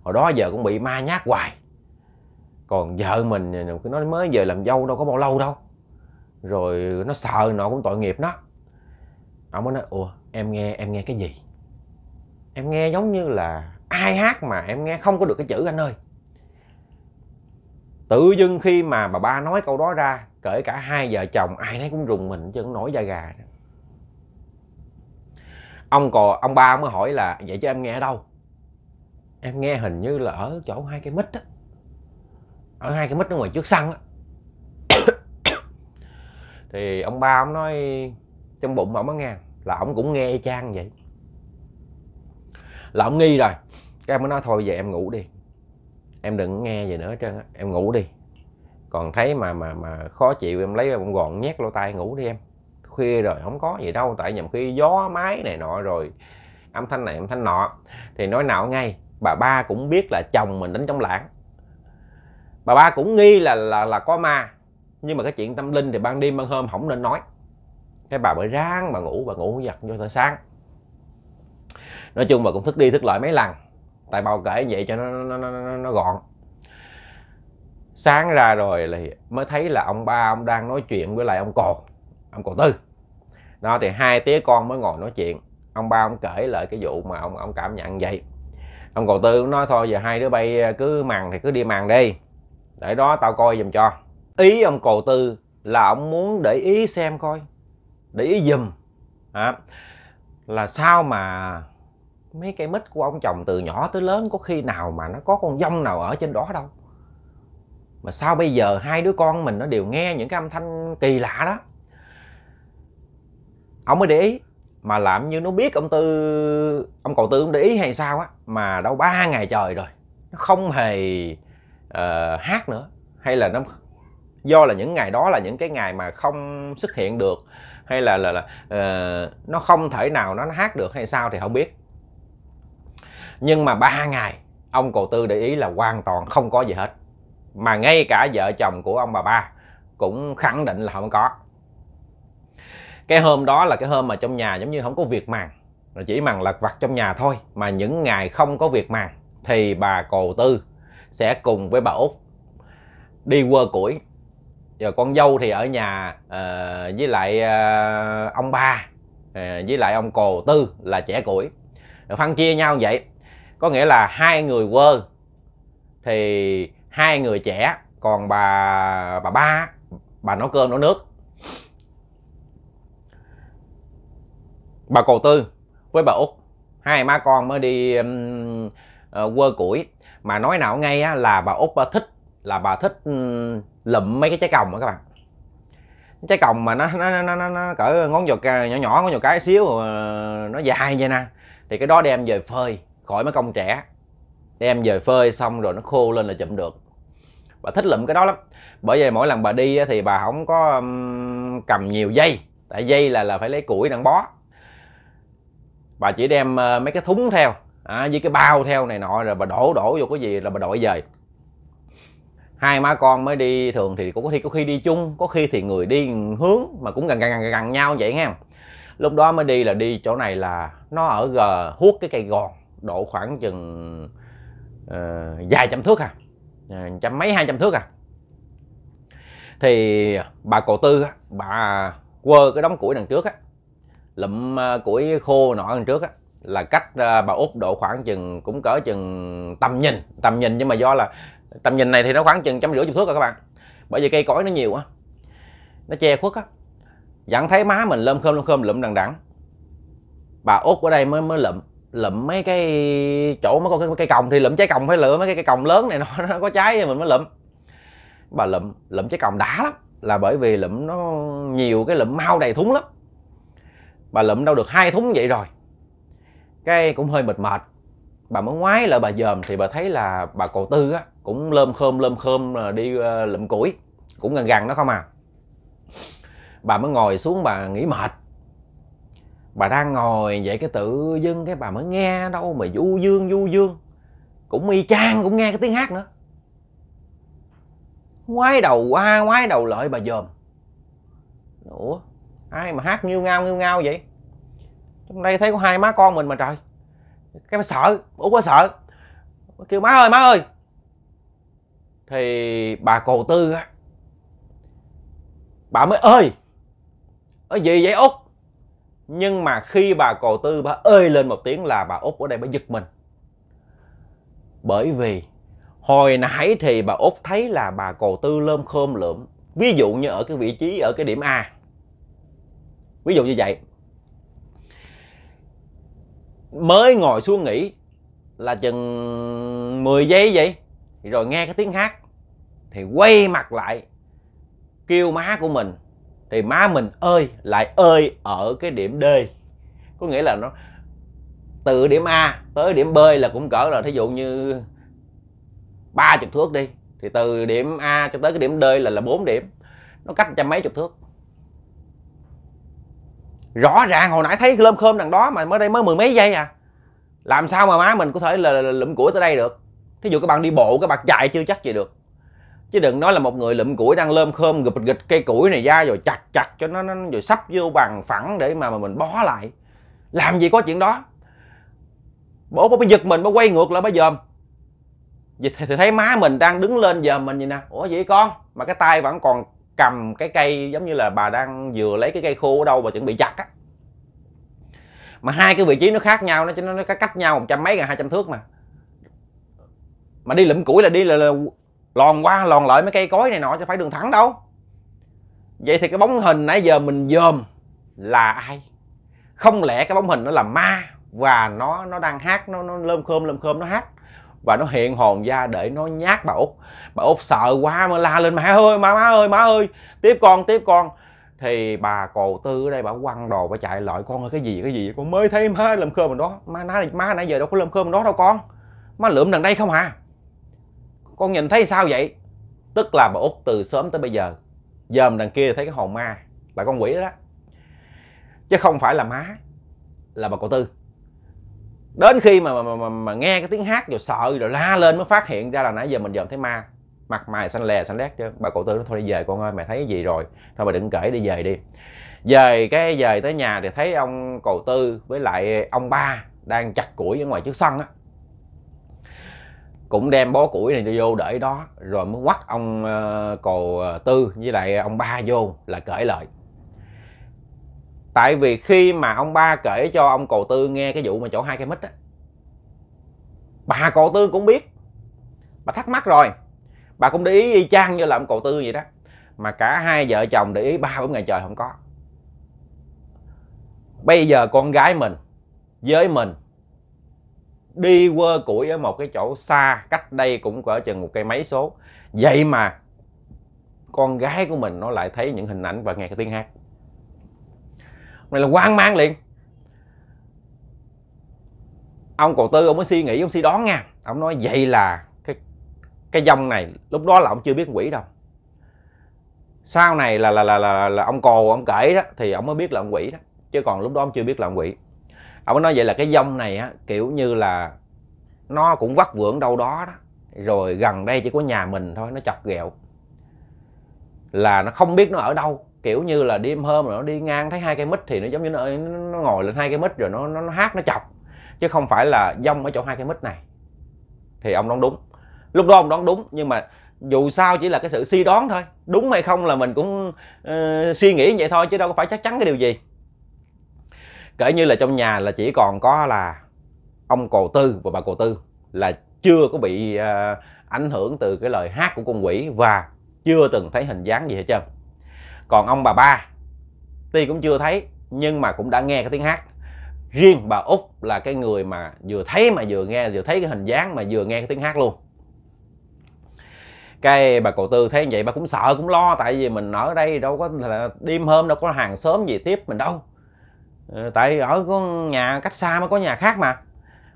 hồi đó giờ cũng bị ma nhát hoài còn vợ mình nó mới giờ làm dâu đâu có bao lâu đâu rồi nó sợ nó cũng tội nghiệp nó ông mới nói ủa em nghe em nghe cái gì em nghe giống như là ai hát mà em nghe không có được cái chữ anh ơi tự dưng khi mà bà ba nói câu đó ra cởi cả hai vợ chồng ai nấy cũng rùng mình chứ nổi da gà ông còn ông ba mới hỏi là vậy chứ em nghe ở đâu em nghe hình như là ở chỗ hai cái mít á ở hai cái mít ở ngoài trước sân á thì ông ba ông nói trong bụng ông nó nghe là ông cũng nghe trang vậy là ông nghi rồi cái em mới nói thôi về em ngủ đi em đừng nghe gì nữa hết trơn á em ngủ đi còn thấy mà mà mà khó chịu em lấy bông gòn nhét lô tay ngủ đi em khuya rồi không có gì đâu tại nhầm khi gió máy này nọ rồi âm thanh này âm thanh nọ thì nói nào ngay bà ba cũng biết là chồng mình đánh trong lãng bà ba cũng nghi là là là có ma nhưng mà cái chuyện tâm linh thì ban đêm ban hôm không nên nói cái bà mới ráng mà ngủ bà ngủ giặt cho tới sáng nói chung bà cũng thức đi thức lại mấy lần tại bao kể vậy cho nó nó nó, nó, nó gọn sáng ra rồi là mới thấy là ông ba ông đang nói chuyện với lại ông cò ông cò tư đó thì hai tía con mới ngồi nói chuyện ông ba ông kể lại cái vụ mà ông ông cảm nhận vậy ông cò tư nói thôi giờ hai đứa bay à, cứ màng thì cứ đi màng đi để đó tao coi giùm cho ý ông cò tư là ông muốn để ý xem coi để ý giùm à, là sao mà mấy cây mít của ông chồng từ nhỏ tới lớn có khi nào mà nó có con dông nào ở trên đó đâu mà sao bây giờ hai đứa con mình nó đều nghe những cái âm thanh kỳ lạ đó ông mới để ý mà làm như nó biết ông tư ông cậu tư ông để ý hay sao á mà đâu ba ngày trời rồi nó không hề uh, hát nữa hay là nó do là những ngày đó là những cái ngày mà không xuất hiện được hay là là, là uh, nó không thể nào nó hát được hay sao thì không biết nhưng mà ba ngày ông cậu tư để ý là hoàn toàn không có gì hết mà ngay cả vợ chồng của ông bà ba cũng khẳng định là không có cái hôm đó là cái hôm mà trong nhà giống như không có việc màng rồi chỉ màng lật vặt trong nhà thôi mà những ngày không có việc màng thì bà cồ tư sẽ cùng với bà út đi quơ củi giờ con dâu thì ở nhà uh, với lại uh, ông ba uh, với lại ông cồ tư là trẻ củi phân chia nhau vậy có nghĩa là hai người quơ thì hai người trẻ còn bà bà ba bà nấu cơm nấu nước bà cầu tư với bà út hai má con mới đi um, uh, quơ củi mà nói nào ngay á, là bà út bà thích là bà thích um, lụm mấy cái trái còng á các bạn trái còng mà nó nó nó nó, nó, nó cỡ ngón giọt à, nhỏ nhỏ ngón giọt cái xíu ờ, nó dài vậy nè thì cái đó đem về phơi khỏi mấy công trẻ đem về phơi xong rồi nó khô lên là chụm được bà thích lượm cái đó lắm bởi vì mỗi lần bà đi thì bà không có cầm nhiều dây tại dây là là phải lấy củi đặng bó bà chỉ đem ờ, mấy cái thúng theo à, với cái bao theo này nọ rồi bà đổ đổ vô cái gì là bà đội về hai má con mới đi thường thì cũng có khi có khi đi chung có khi thì người đi hướng mà cũng gần gần gần, gần nhau vậy nghe lúc đó mới đi là đi chỗ này là nó ở gờ huốt cái cây gòn độ khoảng chừng uh, vài trăm thước à Ờ, trăm mấy hai trăm thước à thì bà cầu tư bà quơ cái đống củi đằng trước á lụm ờ, củi khô nọ đằng trước á là cách ờ, bà út độ khoảng chừng cũng cỡ chừng tầm nhìn tầm nhìn nhưng mà do là tầm nhìn này thì nó khoảng chừng trăm rưỡi chục thước rồi các bạn bởi vì cây cối nó nhiều á nó che khuất á vẫn thấy má mình lơm khơm lơm khơm lụm đằng đẳng bà út ở đây mới mới lụm lượm mấy cái chỗ mới có cái cây còng thì lượm trái còng phải lựa mấy cái cây còng lớn này nó, nó có trái thì mình mới lượm bà lượm lượm trái còng đã lắm là bởi vì lượm nó nhiều cái lượm mau đầy thúng lắm bà lượm đâu được hai thúng vậy rồi cái cũng hơi mệt mệt bà mới ngoái lại bà dòm thì bà thấy là bà cậu tư á cũng lơm khơm lơm khơm ờ, đi ờ, lượm củi cũng gần gần nó không à bà mới ngồi xuống bà nghỉ mệt bà đang ngồi vậy cái tự dưng cái bà mới nghe đâu mà du dương du dương cũng y chang cũng nghe cái tiếng hát nữa ngoái đầu qua ngoái đầu lợi bà dòm ủa ai mà hát nghiêu ngao nghiêu ngao vậy trong đây thấy có hai má con mình mà trời cái bà sợ ủa quá sợ bà kêu má ơi má ơi thì bà cồ tư á bà mới ơi ở gì vậy út nhưng mà khi bà cò tư bà ơi lên một tiếng là bà út ở đây bà giật mình bởi vì hồi nãy thì bà út thấy là bà cò tư lơm khơm lượm ví dụ như ở cái vị trí ở cái điểm a ví dụ như vậy mới ngồi xuống nghỉ là chừng 10 giây vậy rồi nghe cái tiếng hát thì quay mặt lại kêu má của mình thì má mình ơi lại ơi ở cái điểm D có nghĩa là nó từ điểm A tới điểm B là cũng cỡ là thí dụ như ba chục thước đi thì từ điểm A cho tới cái điểm D là là bốn điểm nó cách trăm mấy chục thước rõ ràng hồi nãy thấy lơm khơm đằng đó mà mới đây mới mười mấy giây à làm sao mà má mình có thể là lụm củi tới đây được thí dụ các bạn đi bộ các bạn chạy chưa chắc gì được chứ đừng nói là một người lượm củi đang lơm khơm gụp gịch cây củi này ra rồi chặt chặt cho nó, nó rồi sắp vô bằng phẳng để mà, mình bó lại làm gì có chuyện đó bố bố mới giật mình bố quay ngược lại bố dòm thì, thì thấy má mình đang đứng lên dòm mình vậy nè ủa vậy con mà cái tay vẫn còn cầm cái cây giống như là bà đang vừa lấy cái cây khô ở đâu mà chuẩn bị chặt á mà hai cái vị trí nó khác nhau nó nó, nó cách nhau một trăm mấy gần hai trăm thước mà mà đi lượm củi là đi là, là lòn qua lòn lại mấy cây cối này nọ chứ phải đường thẳng đâu vậy thì cái bóng hình nãy giờ mình dòm là ai không lẽ cái bóng hình nó là ma và nó nó đang hát nó nó lơm khơm lơm khơm nó hát và nó hiện hồn ra để nó nhát bà út bà út sợ quá mà la lên mẹ ơi má má ơi má ơi tiếp con tiếp con thì bà cồ tư ở đây bà quăng đồ bà chạy lại con ơi cái gì cái gì con mới thấy má lơm khơm rồi đó má nãy má nãy giờ đâu có lơm khơm đó đâu con má lượm đằng đây không à con nhìn thấy sao vậy tức là bà út từ sớm tới bây giờ dòm đằng kia thấy cái hồn ma là con quỷ đó, đó chứ không phải là má là bà cô tư đến khi mà mà, mà, mà nghe cái tiếng hát rồi sợ rồi la lên mới phát hiện ra là nãy giờ mình dòm thấy ma mặt mày xanh lè xanh lét chứ bà cụ tư nói thôi đi về con ơi mày thấy cái gì rồi thôi bà đừng kể đi về đi về cái về tới nhà thì thấy ông cậu tư với lại ông ba đang chặt củi ở ngoài trước sân á cũng đem bó củi này vô để đó rồi mới quắt ông ờ, cò ờ, tư với lại ông ba vô là cởi lời tại vì khi mà ông ba kể cho ông cồ tư nghe cái vụ mà chỗ hai cây mít á bà cồ tư cũng biết bà thắc mắc rồi bà cũng để ý y chang như là ông cồ tư vậy đó mà cả hai vợ chồng để ý ba bốn ngày trời không có bây giờ con gái mình với mình đi quơ củi ở một cái chỗ xa cách đây cũng cỡ chừng một cây mấy số vậy mà con gái của mình nó lại thấy những hình ảnh và nghe cái tiếng hát này là quan mang liền ông cầu tư ông mới suy nghĩ ông suy đoán nha ông nói vậy là cái cái dòng này lúc đó là ông chưa biết quỷ đâu sau này là là là là, là ông cồ ông kể đó thì ông mới biết là ông quỷ đó chứ còn lúc đó ông chưa biết là ông quỷ ông nói vậy là cái dông này á kiểu như là nó cũng vắt vưởng đâu đó đó rồi gần đây chỉ có nhà mình thôi nó chọc ghẹo là nó không biết nó ở đâu kiểu như là đêm hôm rồi nó đi ngang thấy hai cây mít thì nó giống như nó, nó ngồi lên hai cây mít rồi nó, nó nó hát nó chọc chứ không phải là dông ở chỗ hai cây mít này thì ông đoán đúng lúc đó ông đoán đúng nhưng mà dù sao chỉ là cái sự suy đoán thôi đúng hay không là mình cũng uh, suy nghĩ vậy thôi chứ đâu có phải chắc chắn cái điều gì kể như là trong nhà là chỉ còn có là ông cồ tư và bà cồ tư là chưa có bị uh, ảnh hưởng từ cái lời hát của con quỷ và chưa từng thấy hình dáng gì hết trơn còn ông bà ba tuy cũng chưa thấy nhưng mà cũng đã nghe cái tiếng hát riêng bà út là cái người mà vừa thấy mà vừa nghe vừa thấy cái hình dáng mà vừa nghe cái tiếng hát luôn cái bà cậu tư thấy vậy bà cũng sợ cũng lo tại vì mình ở đây đâu có là đêm hôm đâu có hàng xóm gì tiếp mình đâu Ừ, tại ở có nhà cách xa mới có nhà khác mà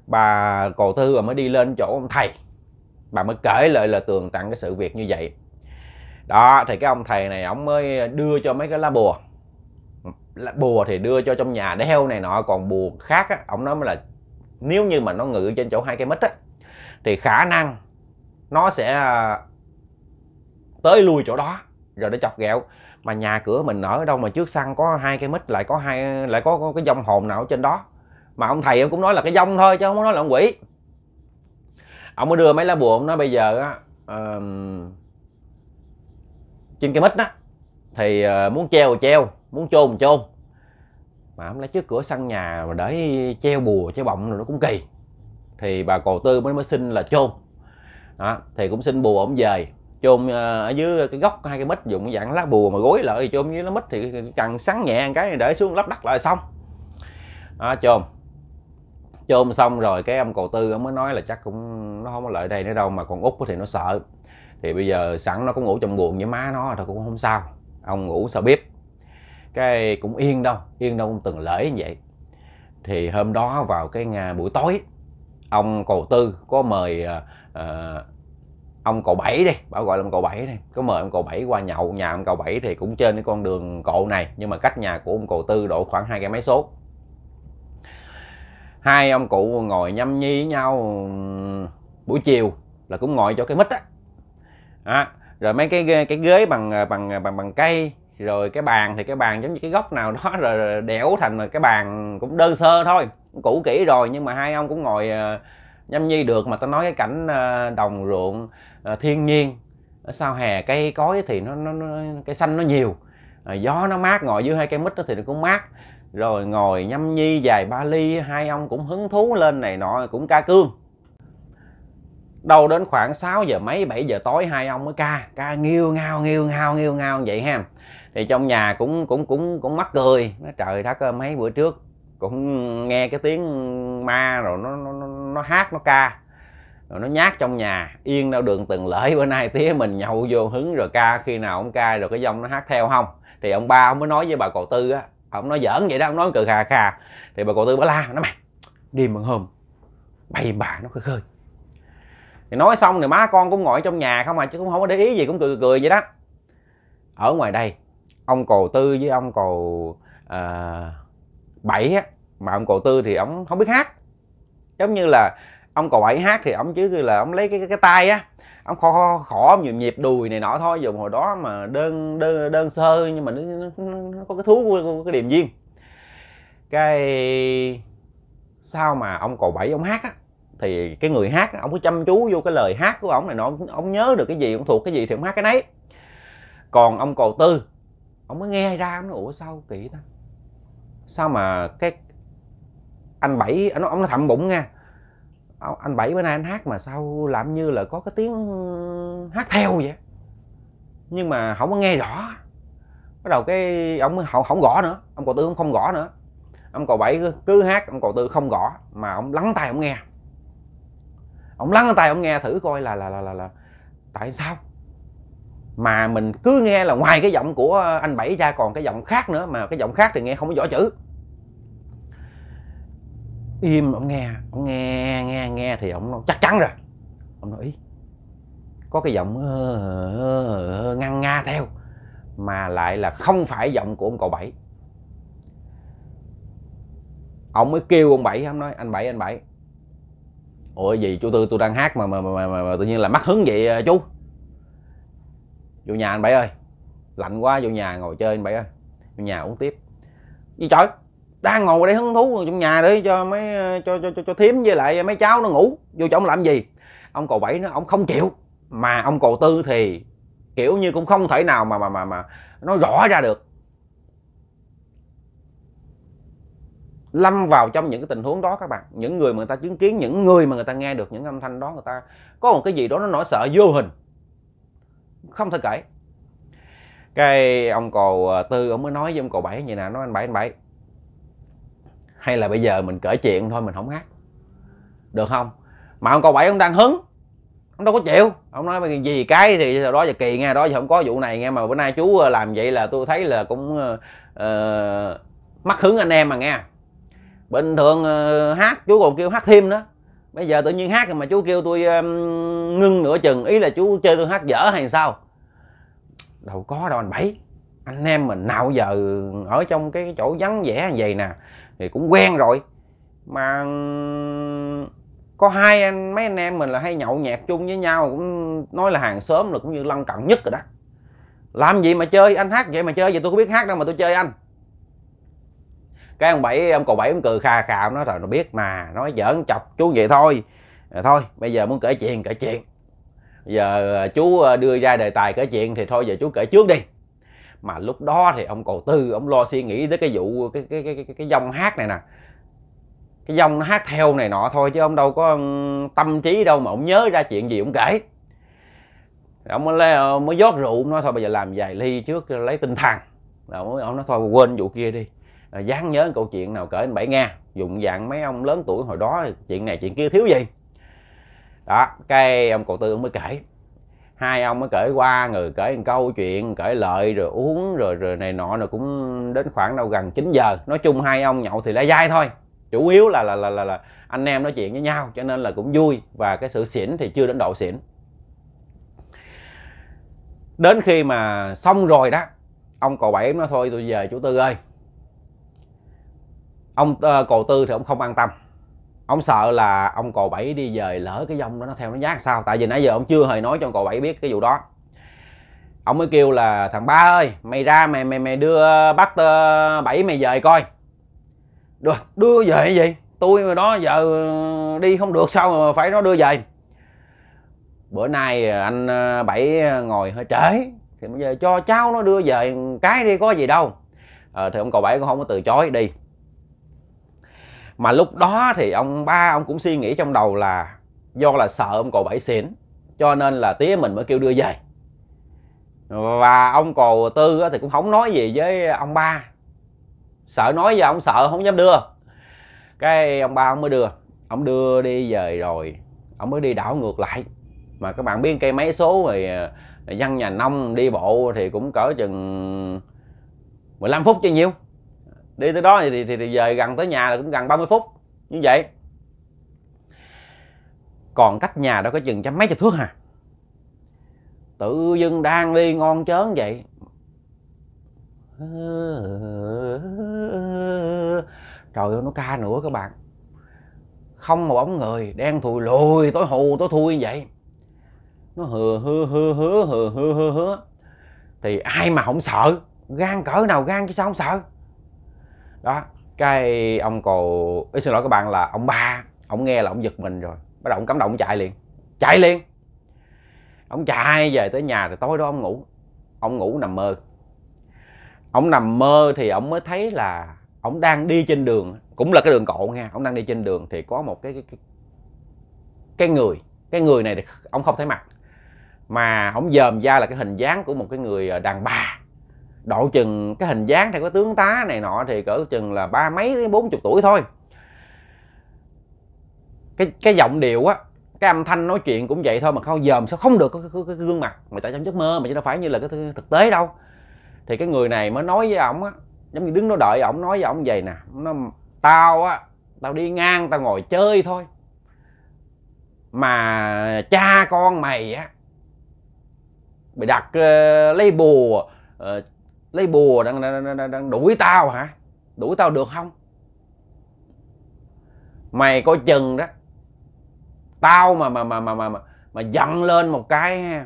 bà cò thư rồi mới đi lên chỗ ông thầy bà mới kể lại là tường tặng cái sự việc như vậy đó thì cái ông thầy này ông mới đưa cho mấy cái lá bùa lá bùa thì đưa cho trong nhà đeo này nọ còn bùa khác á ông nói mới là nếu như mà nó ngự trên chỗ hai cái mít á thì khả năng nó sẽ à, tới lui chỗ đó rồi nó chọc ghẹo mà nhà cửa mình ở đâu mà trước săn có hai cây mít lại có hai lại có, có cái dông hồn nào ở trên đó mà ông thầy ông cũng nói là cái dông thôi chứ không có nói là ông quỷ ông mới đưa mấy lá bùa ông nói bây giờ á uh, trên cây mít á thì uh, muốn treo treo muốn chôn chôn mà ông lấy trước cửa sân nhà mà để treo bùa treo bọng nó cũng kỳ thì bà cò tư mới mới xin là chôn đó thì cũng xin bùa ông về chôn à, ở dưới cái góc hai cái mít dùng dạng lá bùa mà gối lại chôn dưới nó mít thì cần sáng nhẹ một cái để xuống lắp đất lại xong đó, chôn chôn xong rồi cái ông cầu tư ông mới nói là chắc cũng nó không có lợi đây nữa đâu mà còn út thì nó sợ thì bây giờ sẵn nó cũng ngủ trong buồng với má nó thôi cũng không sao ông ngủ sao biết cái cũng yên đâu yên đâu cũng từng lễ như vậy thì hôm đó vào cái ngày buổi tối ông cầu tư có mời uh, ông cậu bảy đi bảo gọi là ông cậu bảy đi có mời ông cậu bảy qua nhậu nhà ông cậu bảy thì cũng trên cái con đường cộ này nhưng mà cách nhà của ông cậu tư độ khoảng hai cây máy số hai ông cụ ngồi nhâm nhi với nhau buổi chiều là cũng ngồi cho cái mít á à, rồi mấy cái cái ghế bằng bằng bằng bằng cây rồi cái bàn thì cái bàn giống như cái góc nào đó rồi, rồi đẽo thành cái bàn cũng đơn sơ thôi cũ kỹ rồi nhưng mà hai ông cũng ngồi ờ, nhâm nhi được mà tao nói cái cảnh ờ, đồng ruộng à, thiên nhiên ở sau hè cây cối thì nó, nó, nó cây xanh nó nhiều à, gió nó mát ngồi dưới hai cây mít đó thì nó cũng mát rồi ngồi nhâm nhi dài ba ly hai ông cũng hứng thú lên này nọ cũng ca cương đâu đến khoảng 6 giờ mấy 7 giờ tối hai ông mới ca ca nghiêu ngao nghiêu ngao nghiêu ngao vậy ha thì trong nhà cũng cũng cũng cũng mắc cười nó trời đất ơi mấy bữa trước cũng nghe cái tiếng ma rồi nó nó nó hát nó ca rồi nó nhát trong nhà yên đâu đường từng lễ bữa nay tía mình nhậu vô hứng rồi ca khi nào ông ca rồi cái dông nó hát theo không thì ông ba ông mới nói với bà cậu tư á ông nói giỡn vậy đó ông nói cười khà khà thì bà cậu tư mới la nó mày đi bằng hôm bày bà nó khơi khơi thì nói xong thì má con cũng ngồi trong nhà không à chứ cũng không có để ý gì cũng cười cười vậy đó ở ngoài đây ông cồ tư với ông cồ à, ờ, bảy á mà ông cồ tư thì ông không biết hát giống như là ông cậu ấy hát thì ông chứ là ông lấy cái cái, cái tay á ông khó khó, khó nhịp, nhịp đùi này nọ thôi dùng hồi đó mà đơn đơn đơn sơ nhưng mà nó, nó, nó có cái thú của cái điềm duyên cái sao mà ông cậu bảy ông hát á thì cái người hát ông cứ chăm chú vô cái lời hát của ông này nó ông nhớ được cái gì ông thuộc cái gì thì ông hát cái nấy còn ông cậu tư ông mới nghe ra ông nói ủa sao kỳ ta sao mà cái anh bảy nó ông nó thậm bụng nha Ờ, anh bảy bữa nay anh hát mà sao làm như là có cái tiếng hát theo vậy nhưng mà không có nghe rõ bắt đầu cái ông không, không gõ nữa ông cậu tư không, gõ nữa ông cậu bảy cứ, cứ hát ông cậu tư không gõ mà ông lắng tay ông nghe ông lắng tay ông nghe thử coi là là là là, là tại sao mà mình cứ nghe là ngoài cái giọng của anh bảy ra còn cái giọng khác nữa mà cái giọng khác thì nghe không có rõ chữ im ông nghe ông nghe nghe nghe thì ông nói, chắc chắn rồi ông nói ý có cái giọng ờ, ờ, ờ, ngăn nga theo mà lại là không phải giọng của ông cậu bảy ông mới kêu ông bảy ông nói anh bảy anh bảy ủa gì chú tư tôi đang hát mà mà, mà, mà, mà, mà tự nhiên là mắc hứng vậy chú vô nhà anh bảy ơi lạnh quá vô nhà ngồi chơi anh bảy ơi vô nhà uống tiếp gì trời đang ngồi đây hứng thú trong nhà đấy cho mấy cho cho cho, cho thím với lại mấy cháu nó ngủ vô chỗ ông làm gì ông cậu bảy nó ông không chịu mà ông cậu tư thì kiểu như cũng không thể nào mà mà mà mà nó rõ ra được lâm vào trong những cái tình huống đó các bạn những người mà người ta chứng kiến những người mà người ta nghe được những âm thanh đó người ta có một cái gì đó nó nỗi sợ vô hình không thể kể cái ông cậu ờ, tư ông mới nói với ông cậu bảy như nè nói anh bảy anh bảy hay là bây giờ mình cởi chuyện thôi mình không hát được không mà ông cậu bảy ông đang hứng ông đâu có chịu ông nói gì cái thì sau đó giờ kỳ nghe đó giờ không có vụ này nghe mà bữa nay chú ờ, làm vậy là tôi thấy là cũng uh, mắc hứng anh em mà nghe bình thường uh, hát chú còn kêu hát thêm nữa bây giờ tự nhiên hát mà chú kêu tôi um, ngưng nửa chừng ý là chú chơi tôi hát dở hay sao đâu có đâu anh bảy anh em mình nào giờ ở trong cái chỗ vắng vẻ như vậy nè thì cũng quen rồi mà có hai anh mấy anh em mình là hay nhậu nhẹt chung với nhau cũng nói là hàng xóm là cũng như lân cận nhất rồi đó làm gì mà chơi anh hát vậy mà chơi vậy tôi có biết hát đâu mà tôi chơi anh cái ông bảy ông cậu bảy ông cười kha khà ông nói rồi nó biết mà nói giỡn chọc chú vậy thôi à, thôi bây giờ muốn kể chuyện kể chuyện giờ ờ, chú ờ, đưa ra đề tài kể chuyện thì thôi giờ chú kể trước đi mà lúc đó thì ông cầu tư ông lo suy nghĩ tới cái vụ cái cái cái cái, cái dòng hát này nè cái dòng nó hát theo này nọ thôi chứ ông đâu có tâm trí đâu mà ông nhớ ra chuyện gì ông kể ông mới, lấy, ờ, mới rót rượu ông nói thôi bây giờ làm vài ly trước lấy tinh thần rồi ông nói thôi quên vụ kia đi rồi nhớ câu chuyện nào cỡ anh bảy nghe dụng dạng mấy ông lớn tuổi hồi đó chuyện này chuyện kia thiếu gì đó cái ông cầu tư ông mới kể hai ông mới cởi qua người cởi câu chuyện cởi lợi rồi uống rồi rồi này nọ rồi cũng đến khoảng đâu gần 9 giờ nói chung hai ông nhậu thì lá dai thôi chủ yếu là là là là, là anh em nói chuyện với nhau cho nên là cũng vui và cái sự xỉn thì chưa đến độ xỉn đến khi mà xong rồi đó ông cậu bảy nó thôi tôi về chủ tư ơi ông uh, cậu tư thì ông không an tâm ông sợ là ông cò bảy đi về lỡ cái dông đó nó theo nó nhát sao tại vì nãy giờ ông chưa hề nói cho ông cò bảy biết cái vụ đó ông mới kêu là thằng ba ơi mày ra mày mày mày đưa bắt bảy mày về coi được đưa về cái gì tôi mà đó giờ đi không được sao mà phải nó đưa về bữa nay anh ờ, bảy ngồi hơi trễ thì bây giờ cho cháu nó đưa về cái đi có gì đâu à, thì ông cậu bảy cũng không có từ chối đi mà lúc đó thì ông ba ông cũng suy nghĩ trong đầu là do là sợ ông cậu bảy xỉn cho nên là tía mình mới kêu đưa về và ông cậu tư thì cũng không nói gì với ông ba sợ nói giờ ông sợ không dám đưa cái ông ba ông mới đưa ông đưa đi về rồi ông mới đi đảo ngược lại mà các bạn biết cây máy số rồi dân nhà nông đi bộ thì cũng cỡ chừng 15 phút chứ nhiêu đi tới đó thì, thì, thì, về gần tới nhà là cũng gần 30 phút như vậy còn cách nhà đó có chừng trăm mấy chục thước hà tự dưng đang đi ngon chớn vậy trời ơi nó ca nữa các bạn không một bóng người đen thùi lùi tối hù tối thui như vậy nó hừ hừ hừ hừ hừ hừ hừ thì ai mà không sợ gan cỡ nào gan chứ sao không sợ đó cái ông cậu ý xin lỗi các bạn là ông ba ông nghe là ông giật mình rồi bắt đầu ông cắm động ông chạy liền chạy liền ông chạy về tới nhà rồi tối đó ông ngủ ông ngủ nằm mơ ông nằm mơ thì ông mới thấy là ông đang đi trên đường cũng là cái đường cộ nghe ông đang đi trên đường thì có một cái cái, cái, cái người cái người này thì ông không thấy mặt mà ông dòm ra là cái hình dáng của một cái người ờ, đàn bà độ chừng cái hình dáng theo cái tướng tá này nọ thì cỡ chừng là ba mấy đến bốn chục tuổi thôi cái cái giọng điệu á cái âm thanh nói chuyện cũng vậy thôi mà không dòm sao không được cái, cái, cái gương mặt mà tại trong giấc mơ mà chứ đâu phải như là cái thực tế đâu thì cái người này mới nói với ổng á giống như đứng nó đợi ổng nói với ổng vậy nè nó tao á tao đi ngang tao ngồi chơi thôi mà cha con mày á bị đặt uh, label uh, lấy bùa đang, đang, đang, đang đuổi tao hả đuổi tao được không mày coi chừng đó tao mà mà mà mà mà mà, mà giận lên một cái ha,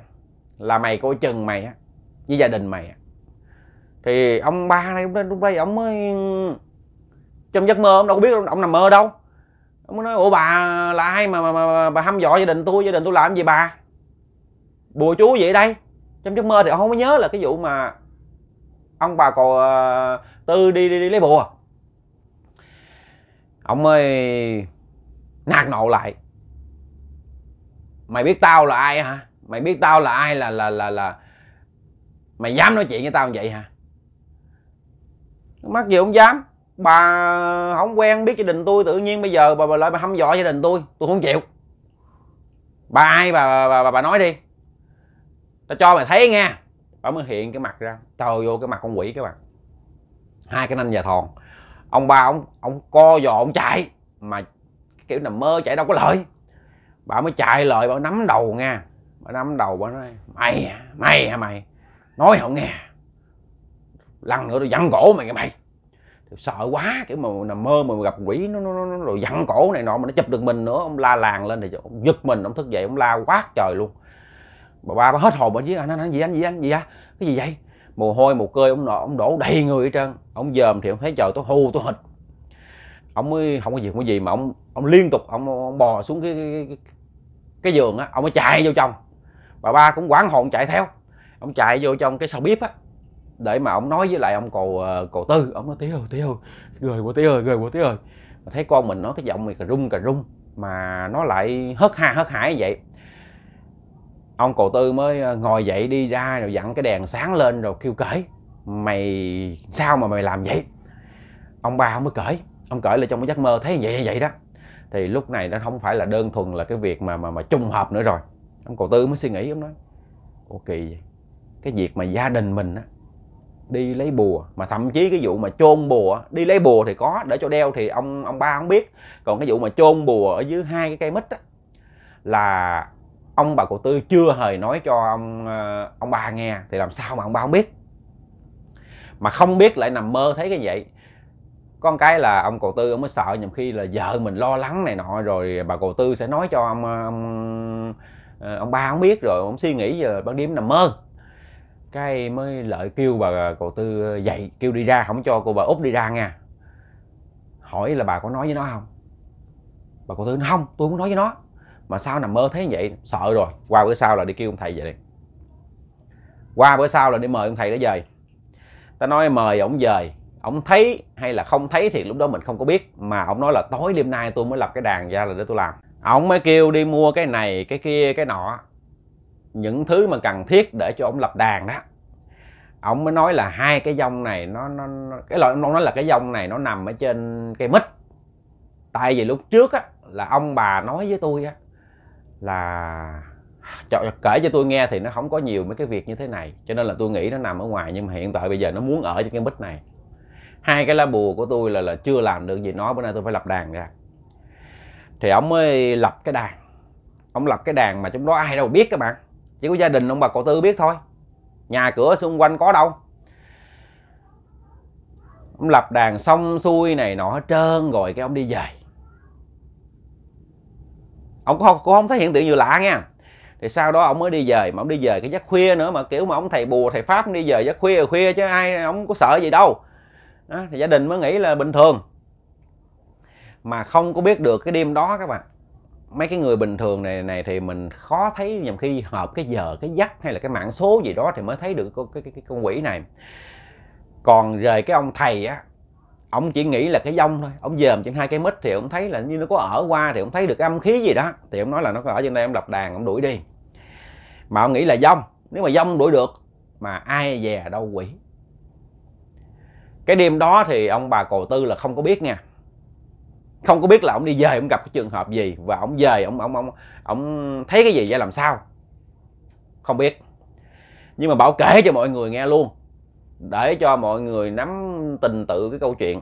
là mày coi chừng mày á với gia đình mày á thì ông ba này lúc đây lúc đây ông mới trong giấc mơ ông đâu có biết ông nằm mơ đâu ông mới nói ủa bà là ai mà mà, mà bà hăm dọa gia đình tôi gia đình tôi làm gì bà bùa chú vậy đây trong giấc mơ thì ông không có nhớ là cái vụ mà ông bà cò ờ, tư đi, đi đi lấy bùa ông ơi nạt nộ lại mày biết tao là ai hả mày biết tao là ai là là là là mày dám nói chuyện với tao như vậy hả mắc gì không dám bà không quen biết gia đình tôi tự nhiên bây giờ bà, bà lại bà hăm dọa gia đình tôi tôi không chịu bà ai bà bà bà, bà nói đi tao cho mày thấy nghe bà mới hiện cái mặt ra trời vô cái mặt con quỷ các bạn hai cái nanh già thòn ông ba ông ông co giò ông chạy mà kiểu nằm mơ chạy đâu có lợi bà mới chạy lợi bà nắm đầu nghe bà nắm đầu bà nói mày mày hả mày nói không nghe lần nữa tôi dặn cổ mày nghe mày sợ quá kiểu mà nằm mơ mà gặp quỷ nó, nó, nó, nó rồi dặn cổ này nọ mà nó chụp được mình nữa ông la làng lên thì ông giật mình ông thức dậy ông la quát trời luôn bà ba bà hết hồn bà với anh anh gì anh gì anh gì á cái gì vậy mồ hôi mồ cơi ông nọ ông đổ đầy người hết trơn ông dòm thì ông thấy trời tôi hù tôi hịch ông mới không có gì không có gì mà ông ông liên tục ông, ông bò xuống cái cái, cái, cái giường á ông mới chạy vô trong bà ba cũng quán hồn chạy theo ông chạy vô trong cái sau bếp á để mà ông nói với lại ông cậu ờ, cậu tư ông nói tí ơi tí ơi người của tí ơi người của tí ơi mà thấy con mình nói cái giọng mày cà rung cà rung mà nó lại hớt ha hớt hải vậy ông cậu tư mới ờ, ngồi dậy đi ra rồi dặn cái đèn sáng lên rồi kêu cởi mày sao mà mày làm vậy ông ba ông mới cởi ông cởi là trong cái giấc mơ thấy vậy vậy đó thì lúc này nó không phải là đơn thuần là cái việc mà mà mà trùng hợp nữa rồi ông cậu tư mới suy nghĩ ông nói ok vậy cái việc mà gia đình mình á đi lấy bùa mà thậm chí cái vụ mà chôn bùa đi lấy bùa thì có để cho đeo thì ông ông ba không biết còn cái vụ mà chôn bùa ở dưới hai cái cây mít á là ông bà cụ tư chưa hề nói cho ông ờ, ông ba nghe thì làm sao mà ông ba không biết mà không biết lại nằm mơ thấy cái vậy con cái là ông cụ tư ông mới sợ nhầm khi là vợ mình lo lắng này nọ rồi bà cụ tư sẽ nói cho ông ông, ờ, ông ba không biết rồi ông suy nghĩ giờ ban đêm nằm mơ cái mới lợi kêu bà cụ tư dậy kêu đi ra không cho cô bà út đi ra nha hỏi là bà có nói với nó không bà cụ tư nói không tôi không nói với nó mà sao nằm mơ thấy vậy sợ rồi qua bữa sau là đi kêu ông thầy về đi qua bữa sau là đi mời ông thầy đó về ta nói mời ông về ông thấy hay là không thấy thì lúc đó mình không có biết mà ông nói là tối đêm nay tôi mới lập cái đàn ra là để tôi làm ông mới kêu đi mua cái này cái kia cái nọ những thứ mà cần thiết để cho ông lập đàn đó ông mới nói là hai cái dông này nó nó, nó cái loại ông nói là cái dông này nó nằm ở trên cây mít tại vì lúc trước á là ông bà nói với tôi á là cho kể cho tôi nghe thì nó không có nhiều mấy cái việc như thế này cho nên là tôi nghĩ nó nằm ở ngoài nhưng mà hiện tại bây giờ nó muốn ở trên cái bích này hai cái lá bùa của tôi là là chưa làm được gì nói bữa nay tôi phải lập đàn ra thì ông mới lập cái đàn ông lập cái đàn mà trong đó ai đâu biết các bạn chỉ có gia đình ông bà cậu tư biết thôi nhà cửa xung quanh có đâu ông lập đàn xong xuôi này nọ hết trơn rồi cái ông đi về ông không cũng không thấy hiện tượng gì lạ nha thì sau đó ông mới đi về mà ông đi về cái giấc khuya nữa mà kiểu mà ông thầy bùa thầy pháp đi về giấc khuya khuya chứ ai ông có sợ gì đâu đó, thì gia đình mới nghĩ là bình thường mà không có biết được cái đêm đó các bạn mấy cái người bình thường này này thì mình khó thấy nhầm khi hợp cái giờ cái giấc hay là cái mạng số gì đó thì mới thấy được cái, cái, cái, cái con quỷ này còn rời cái ông thầy á ông chỉ nghĩ là cái dông thôi ông dòm trên hai cái mít thì ông thấy là như nó có ở qua thì ông thấy được cái âm khí gì đó thì ông nói là nó có ở trên đây ông lập đàn ông đuổi đi mà ông nghĩ là dông nếu mà dông đuổi được mà ai về đâu quỷ cái đêm đó thì ông bà cồ tư là không có biết nha không có biết là ông đi về ông gặp cái trường hợp gì và ông về ông ông ông ông thấy cái gì vậy làm sao không biết nhưng mà bảo kể cho mọi người nghe luôn để cho mọi người nắm tình tự cái câu chuyện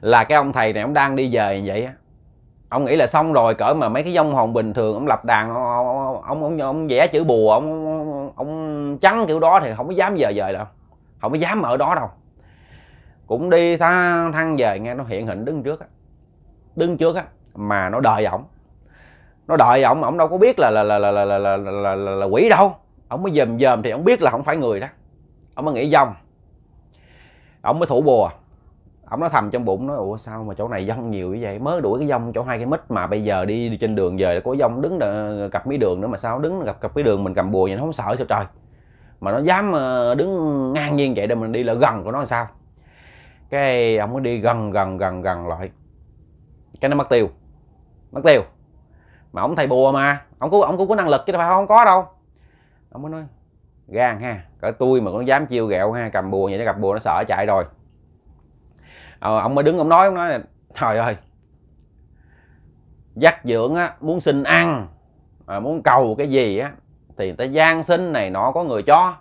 là cái ông thầy này ông đang đi về như vậy á ông nghĩ là xong rồi cỡ mà mấy cái dông hồn bình thường ông lập đàn ông ông, ông, ông, vẽ chữ bùa ông ông trắng kiểu đó thì không có dám giờ về đâu không có dám ở đó đâu cũng đi thăng thăng về nghe nó hiện hình đứng trước á đứng trước á mà nó đợi ổng nó đợi ổng ổng đâu có biết là là là là là là, là, là, là, là quỷ đâu ổng mới dòm dòm thì ổng biết là không phải người đó ông mới nghĩ dông ông mới thủ bùa ông nói thầm trong bụng nói ủa sao mà chỗ này dông nhiều như vậy mới đuổi cái dông chỗ hai cái mít mà bây giờ đi, đi trên đường về có dông đứng gặp mấy đường nữa mà sao đứng gặp gặp cái đường mình cầm bùa vậy nó không sợ sao trời mà nó dám ờ, đứng ngang nhiên vậy để mình đi là gần của nó làm sao cái ông mới đi gần gần gần gần lại cái nó mất tiêu mất tiêu mà ông thầy bùa mà ông cũng ông cũng có năng lực chứ đâu phải không có đâu ông mới nói gan ha cỡ tôi mà cũng dám chiêu ghẹo ha cầm bùa vậy nó gặp bùa nó sợ chạy rồi ờ, ông mới đứng ông nói ông nói trời ơi dắt dưỡng á muốn xin ăn à, muốn cầu cái gì á thì người ta gian sinh này nọ có người cho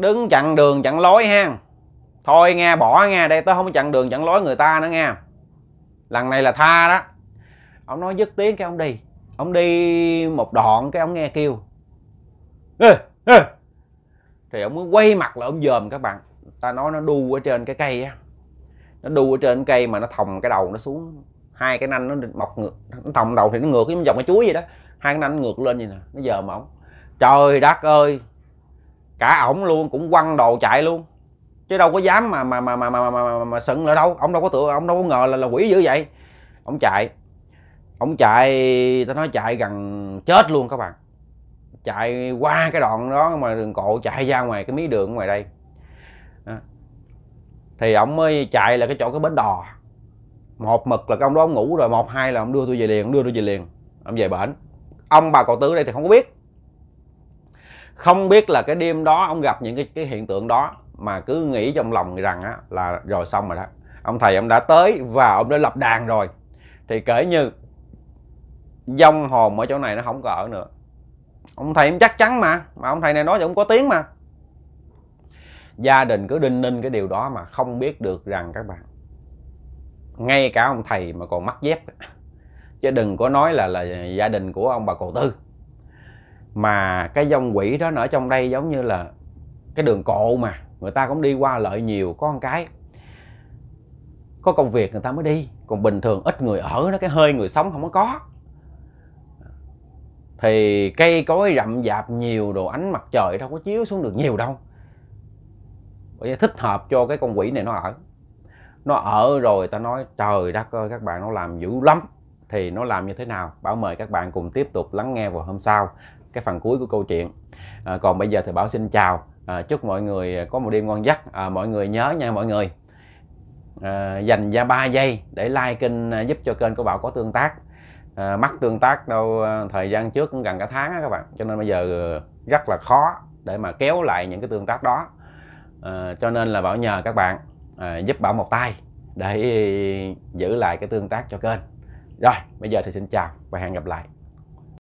đứng chặn đường chặn lối ha thôi nghe bỏ nghe đây tao không chặn đường chặn lối người ta nữa nghe lần này là tha đó ông nói dứt tiếng cái ông đi ông đi một đoạn cái ông nghe kêu Ê! thì ông mới quay mặt là ông dòm các bạn ta nói nó đu ở trên cái cây á nó đu ở trên cây mà nó thòng cái đầu nó xuống hai cái nanh nó mọc ngược nó thòng đầu thì nó ngược giống dòng cái chuối vậy đó hai cái nanh nó ngược lên vậy nè nó dòm ổng trời đất ơi cả ổng luôn cũng quăng đồ chạy luôn chứ đâu có dám mà mà mà mà mà mà, mà, mà sững lại đâu ông đâu có tưởng ông đâu có ngờ là, là quỷ dữ vậy ông chạy ông chạy ta nói chạy gần chết luôn các bạn chạy qua cái đoạn đó mà đường cộ chạy ra ngoài cái mí đường ngoài đây thì ông mới chạy là cái chỗ cái bến đò một mực là cái ông đó ông ngủ rồi một hai là ông đưa tôi về liền ông đưa tôi về liền ông về bển ông bà cậu tứ đây thì không có biết không biết là cái đêm đó ông gặp những cái, cái hiện tượng đó mà cứ nghĩ trong lòng rằng á, là rồi xong rồi đó ông thầy ông đã tới và ông đã lập đàn rồi thì kể như dông hồn ở chỗ này nó không có ở nữa ông thầy em chắc chắn mà mà ông thầy này nói thì ông có tiếng mà gia đình cứ đinh ninh cái điều đó mà không biết được rằng các bạn ngay cả ông thầy mà còn mắc dép chứ đừng có nói là là gia đình của ông bà cụ tư mà cái dòng quỷ đó ở trong đây giống như là cái đường cộ mà người ta cũng đi qua lợi nhiều có một cái có công việc người ta mới đi còn bình thường ít người ở nó cái hơi người sống không có có thì cây cối rậm rạp nhiều đồ ánh mặt trời đâu có chiếu xuống được nhiều đâu bởi vì thích hợp cho cái con quỷ này nó ở nó ở rồi ta nói trời đất ơi các bạn nó làm dữ lắm thì nó làm như thế nào bảo mời các bạn cùng tiếp tục lắng nghe vào hôm sau cái phần cuối của câu chuyện à, còn bây giờ thì bảo xin chào à, chúc mọi người có một đêm ngon giấc à, mọi người nhớ nha mọi người à, dành ra 3 giây để like kênh à, giúp cho kênh của bảo có tương tác à, tương tác đâu à, thời gian trước cũng gần cả tháng á các bạn cho nên bây giờ ờ, rất là khó để mà kéo lại những cái tương tác đó à, cho nên là bảo nhờ các bạn à, giúp bảo một tay để giữ lại cái tương tác cho kênh rồi bây giờ thì xin chào và hẹn gặp lại